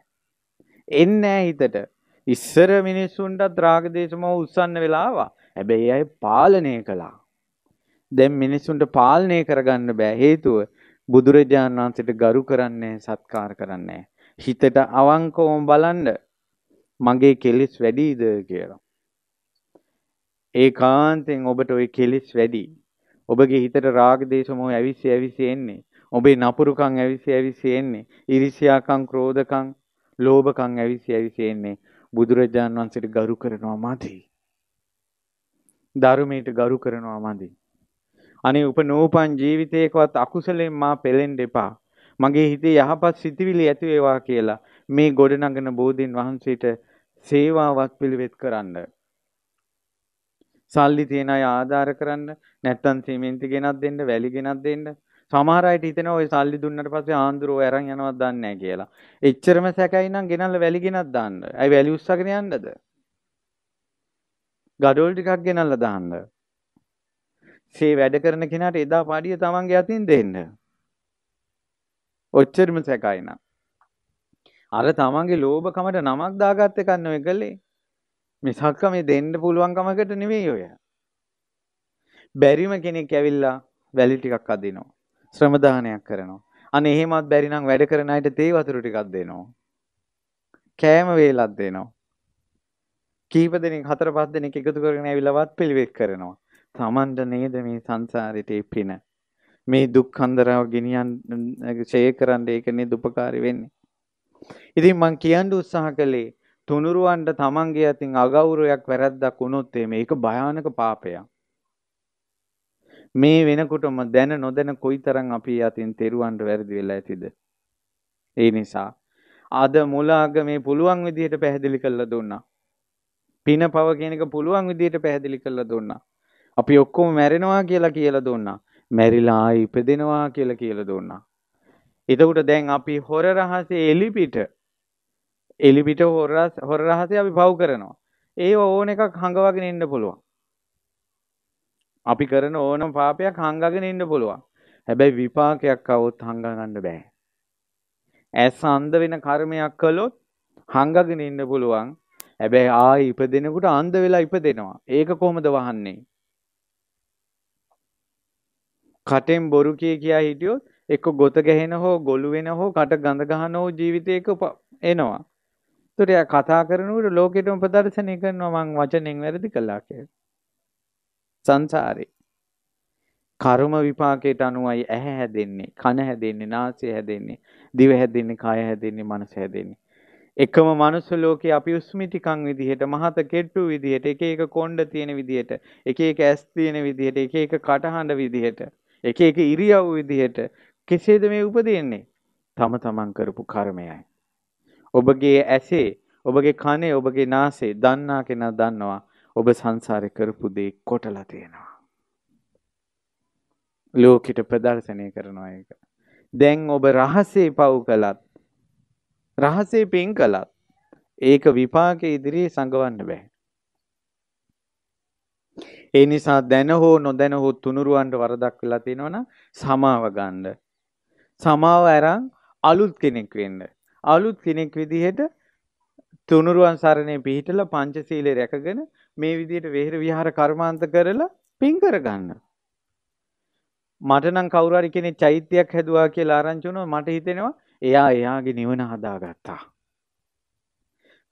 එන්නෑ හිතට. ඉස්සර මිනිස්සුන්ටත් රාගදේශම උස්සන්න වෙලාවා. හැබැයි අය පාලනය කළා. දැන් මිනිස්සුන්ට පාලනය කරගන්න බෑ. හේතුව බුදුරජාණන් වහන්සේට ගරු කරන්නේ සත්කාර කරන්නේ හිතට අවංකවම බලන්න මගේ කෙලිස් වැඩිද කියලා. ඒකාන්තයෙන් ඔබට ওই කෙලිස් වැඩි. ඔබගේ හිතට රාග දේශ මොහ ඇවිස්සී ඇවිස්සී එන්නේ. ඔබේ නපුරුකම් ඇවිසි ඇවිසි එන්නේ. iriසියාකම්, ක්‍රෝධකම්, ලෝභකම් ඇවිසි ඇවිසි එන්නේ. බුදුරජාන් වහන්සේට ගරු කරනවා මදි. ධර්මයට ගරු කරනවා මදි. අනේ උප නෝපන් ජීවිතයකවත් අකුසලෙන් මා පෙළෙන්න එපා. මගේ හිතේ යහපත් සිතිවිලි ඇති වේවා කියලා මේ ගොඩනගන බෝධීන් වහන්සේට සේවාවක් පිළිවෙත් කරන්න. සල්ලි තියෙන අය ආධාර කරන්න, නැත්තම් සිමෙන්ති ගෙනත් දෙන්න, වැලි ගෙනත් දෙන්න, සමහර අයට හිතෙනවා ඔය සල්ලි දුන්නට පස්සේ ආන්දරෝ අරන් යනවත් දන්නේ නැහැ කියලා. එච්චරම සැකයි නම් ගෙනල්ලා වැලි ගෙනත් දාන්න. අයි වැලි උස්සගෙන යන්නද? gadol ටිකක් ගෙනල්ලා දාන්න. සේ වැඩ කරන කෙනාට එදා පාඩිය තමන්ගේ අතින් දෙන්න. ඔච්චරම සැකයි නම්. අර තමන්ගේ ලෝභකමට නමක් දාගත්ත එකක් නෙවෙයි කළේ. මිසක්ක මේ දෙන්න පුළුවන් කමකට නෙවෙයි ඔය. බැරිම කෙනෙක් ඇවිල්ලා වැලි ටිකක් අදිනවා. ශ්‍රමදානයක් කරනවා. අනේ එහෙමත් බැරි නම් වැඩ කරන අයට තේ වතුර ටිකක් දෙනවා. කෑම වේලක් දෙනවා. කීප දෙනෙක් හතර පහ දෙනෙක් එකතු කරගෙන ඇවිලවත් පිළිවෙත් කරනවා. Tamanda නේද මේ සංසාරෙට පින. මේ දුක් කන්දරාව ගෙනියන් ඡය කරන්න ඒක නේද උපකාරී වෙන්නේ. ඉතින් මං කියන්න උත්සාහ කළේ තුනුරුවන්ට තමන්ගේ අතින් අගෞරවයක් වැරද්දක් වුණොත් මේක භයානක පාපයක්. මේ වෙනකොටම දැන නොදැන කොයිතරම් අපි අතින් තෙරුවන්ට වැරදි වෙලා ඇතිද ඒ නිසා අද මුල ආගමේ පුළුවන් විදිහට පැහැදිලි කරලා දුන්නා පින පව කියන එක පුළුවන් විදිහට පැහැදිලි කරලා දුන්නා අපි ඔක්කොම මැරෙනවා කියලා කියලා දුන්නා මැරිලා ආයි ඉපදෙනවා කියලා කියලා දුන්නා එතකොට දැන් අපි හොර රහසේ එලිපිට එලිපිට හොර රහසේ අපි පව කරනවා ඒ ඕන එකක් හඟවගෙන ඉන්න පුළුවන් අපි කරන ඕනම පාපයක් හංගගෙන ඉන්න පුළුවන්. හැබැයි විපාකයක් આવොත් හංගගන්න බෑ. ඇස් අන්ධ වෙන කර්මයක් කළොත් හංගගෙන ඉන්න පුළුවන්. හැබැයි ආයි ඉපදෙනකොට අන්ධ වෙලා ඉපදෙනවා. ඒක කොහොමද වහන්නේ? කටෙන් බොරු කිය කියා හිටියොත් එක්ක ගොත ගැහෙන හෝ ගොළු වෙන හෝ කට ගඳ ගන්න හෝ ජීවිතේක එනවා. ඒතර කතා කරනකොට ලෝකෙටම ප්‍රදර්ශනය කරනවා මං වචනෙන් වැරදි කළා කියලා. සංසාරේ. කර්ම විපාකයට අනුවයි ඇහැ හැදෙන්නේ, කන හැදෙන්නේ, නාසය හැදෙන්නේ, දිව හැදෙන්නේ, කය හැදෙන්නේ, මනස හැදෙන්නේ. එකම මනුස්ස ලෝකේ අපි උස්මිටිකන් විදිහට මහත කෙට්ටු විදිහට එක එක කොණ්ඩ තියෙන විදිහට එක එක ඇස් තියෙන විදිහට එක එක කටහඬ විදිහට එක එක ඉරියව් විදිහට කෙසේද මේ උපදින්නේ තම තමන් කරපු කර්මයයි ඔබගේ ඇසේ ඔබගේ කනේ ඔබගේ නාසේ දන්නා කෙනා දන්නවා ඔබ සංසාරේ කරපු දේ කොටලා තියෙනවා. ලෝකෙට ප්‍රදර්ශනය කරනවා ඒක. දැන් ඔබ රහසේ පව් කළත් රහසේ පින් කළත් ඒක විපාක ඉදිරියේ සංගවන්න බෑ. ඒ නිසා දැන හෝ නොදැන හෝ තුනුරුවන්ට වරදක් වෙලා තියෙනවනම් සමාව ගන්න. සමාව අරන් අලුත් කෙනෙක් වෙන්න. අලුත් කෙනෙක් විදිහට තුනුරුවන් සරණේ පිහිටලා පංචශීලයේ රැකගෙන මේ විදිහට වෙහෙර විහාර කර්මාන්ත කරලා පින් කරගන්න. මට නම් කවුරු හරි කෙනෙක් චෛත්‍යයක් හැදුවා කියලා ආරංචි වුණොත් මට හිතෙනවා එයා එයාගේ නිවන හදාගත්තා.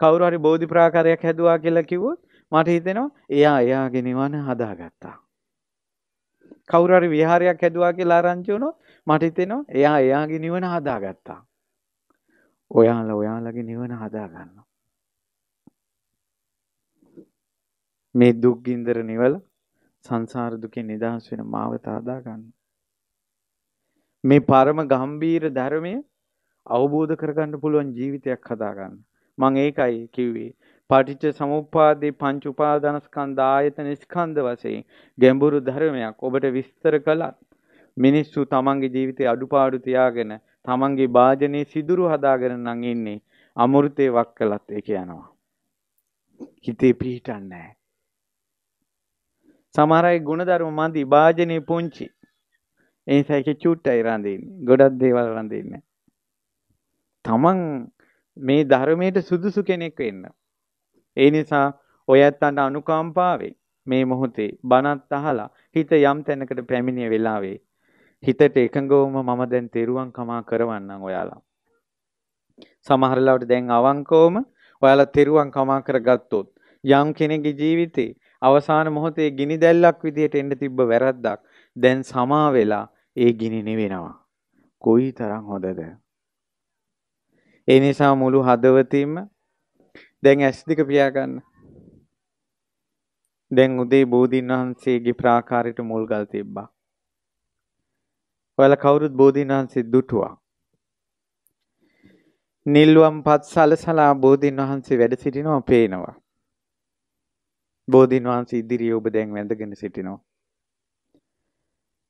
කවුරු හරි බෝධි ප්‍රාකාරයක් හැදුවා කියලා කිව්වොත් මට හිතෙනවා එයා එයාගේ නිවන හදාගත්තා. කවුරු හරි විහාරයක් හැදුවා කියලා ආරංචි වුණොත් මට හිතෙනවා එයා එයාගේ නිවන හදාගත්තා. ඔයාලා ඔයාලගේ නිවන හදාගන්නවා. මේ දුක් ගින්දර නිවල සංසාර දුකෙන් නිදහස් වෙන මාවත හදා ගන්න. මේ පරම ගම්බීර ධර්මය අවබෝධ කරගන්න පුළුවන් ජීවිතයක් හදා ගන්න. මම ඒකයි කිව්වේ පටිච්ච සමුප්පාදේ පංච උපාදානස්කන්ධ ආයතන ස්කන්ධ වශයෙන් ගැඹුරු ධර්මයක් ඔබට විස්තර කළත් මිනිස්සු තමන්ගේ ජීවිතේ අඩුපාඩු තියාගෙන තමන්ගේ වාජනේ සිදුරු හදාගෙන නම් ඉන්නේ අමෘතේ වක් කළත් ඒක යනවා හිතේ පිහිටන්නේ නැහැ සමහර අය ಗುಣධර්ම මදි භාජනේ පුංචි. ඒ නිසා ඒක චුට්ටයි රඳින්නේ. ගොඩක් දේවල් රඳින්නේ තමන් මේ ධර්මයට සුදුසු කෙනෙක් වෙන්න. ඒ නිසා ඔය ඇත්තන්ට අනුකම්පාවෙන් මේ මොහොතේ බණත් අහලා හිත යම් තැනකට පැමිණිය වෙලාවේ හිතට එකඟවම මම දැන් තෙරුවන් කමා කරවන්නම් ඔයාලා. සමහර ලාවට දැන් අවංකවම ඔයාලා තෙරුවන් කමා කරගත්තොත් යම් කෙනෙකුගේ ජීවිතේ අවසාන මොහොතේ ගිනි දැල්ලක් විදියට එන්න තිබ්බ වැරද්දක් දැන් සමා වෙලා ඒ ගිනි නිවෙනවා. කොයි තරම් හොඳද? ඒ නිසා මුළු හදවතින්ම දැන් ඇස් දෙක පියා ගන්න. දැන් උදේ බෝධීන් වහන්සේගේ ප්‍රාකාරයට මුල්ගල් තිබ්බා. ඔයාලා කවුරුත් බෝධීන් වහන්සේ දුටුවා. නිල්වම්පත් සලසලා බෝධීන් වහන්සේ වැඩ සිටිනවා පේනවා. බෝධීන් වහන්සේ ඉදිරියේ ඔබ දැන් වැඳගෙන සිටිනවා.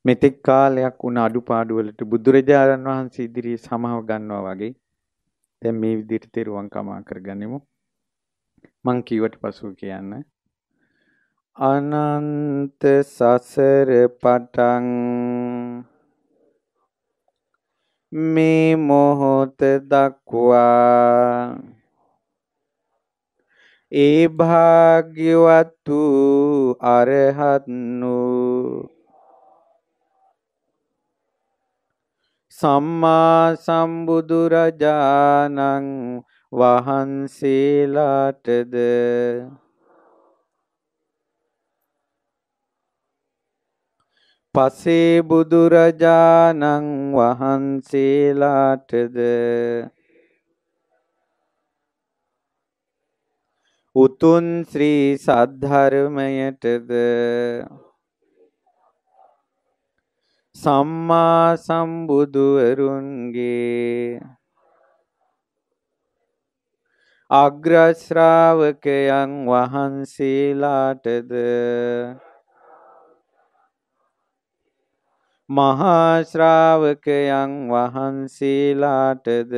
මෙතෙක් කාලයක් වුණ අඩුපාඩුවලට බුදුරජාණන් වහන්සේ ඉදිරියේ සමාව ගන්නවා වගේ දැන් මේ විදිහට තෙරුවන් කමා කරගනිමු. මං කීවට පසුව කියන්න. අනන්ත සසර පටන් මේ මොහොත දක්වා ඒ භාග්‍යවත් වූ අරහත් වූ සම්මා සම්බුදු රජාණන් වහන්සේලාටද පසේ බුදුරජාණන් වහන්සේලාටද උතුම් ශ්‍රී සද්ධර්මයටද සම්මා සම්බුදුවරුන්ගේ අග්‍ර ශ්‍රාවකයන් වහන්සේලාටද මහා ශ්‍රාවකයන් වහන්සේලාටද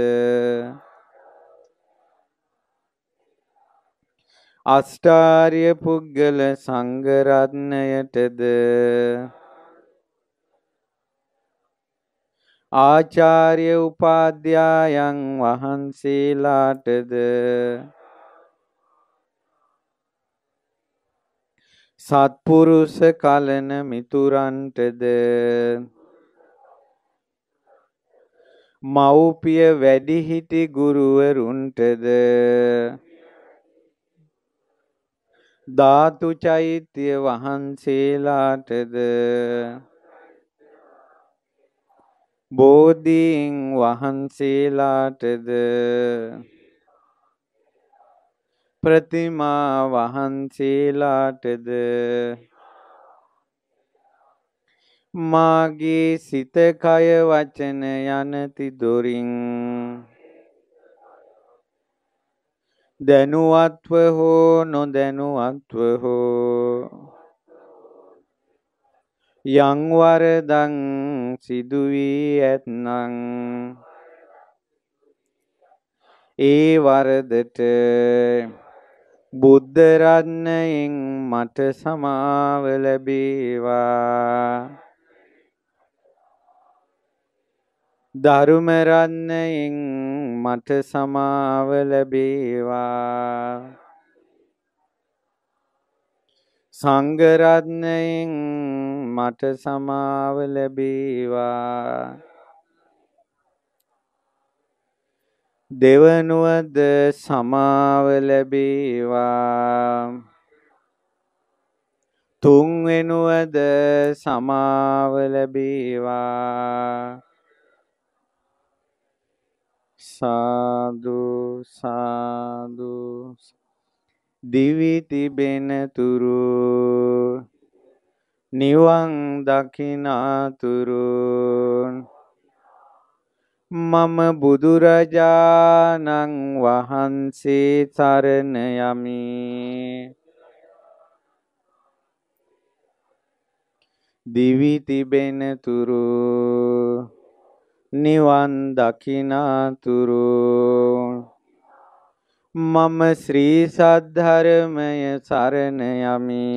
අෂ්ටාර්ය පුද්ගල සංඝරත්නයටද ආචාර්ය උපාධ්‍යායන් වහන්සේලාටද සත්පුරුෂ කලන මිතුරන්ටද මව්පිය වැඩිහිටි ගුරුවරුන්ටද ධාතු චෛත්‍ය වහන්සේලාටද බෝධීන් වහන්සේලාටද ප්‍රතිමා වහන්සේලාටද මාගේ සිත කය වචන යනති දොරින් දැනුවත්ව හෝ නොදැනුවත්ව හෝ යං වරදං සිදු වී ඇතනම් ඒ වරදට බුද්ධ රත්නයෙන් මට සමාව ලැබේවා ධර්ම රත්නයෙන් මට සමාව ලැබේවා සංඝ රත්නයෙන් මට සමාව ලැබේවා දෙවනුවද සමාව ලැබේවා තුන්වෙනුවද සමාව ලැබේවා සාදු සාදු දිවි තිබෙන තුරු නිවන් දකිනාතුරු මම බුදුරජාණන් වහන්සේ සරණ යමි දිවි තිබෙන තුරු නිවන් දකිනාතුරු මම ශ්‍රී සද්ධර්මය සරණ යමි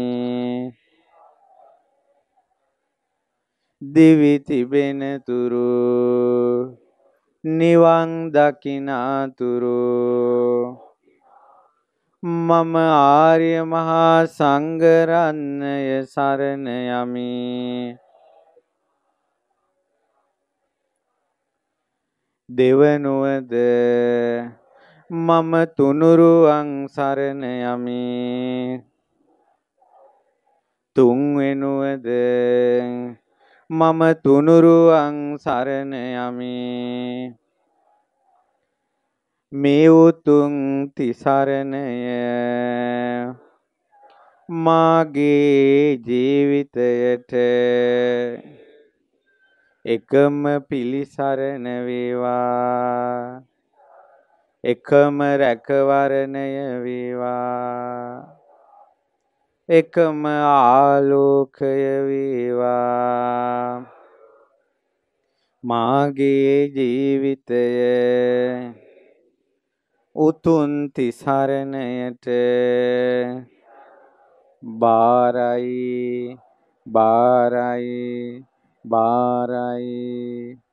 දිවි තිබෙන තුරු නිවන් දකිනාතුරු මම ආර්ය මහා සංඝ රත්නය සරණ යමි දෙවනුවද මම තුනුරුවන් සරණ යමි තුන්වෙනුවද මම තුනුරුවන් සරණ යමි මේ උතුම් තිසරණය මාගේ ජීවිතයට එකම පිලිසරණ වේවා එකම රැකවරණය වේවා එකම ආලෝකය වේවා මාගේ ජීවිතය උතුම් තිසරණයට බාරයි බාරයි आए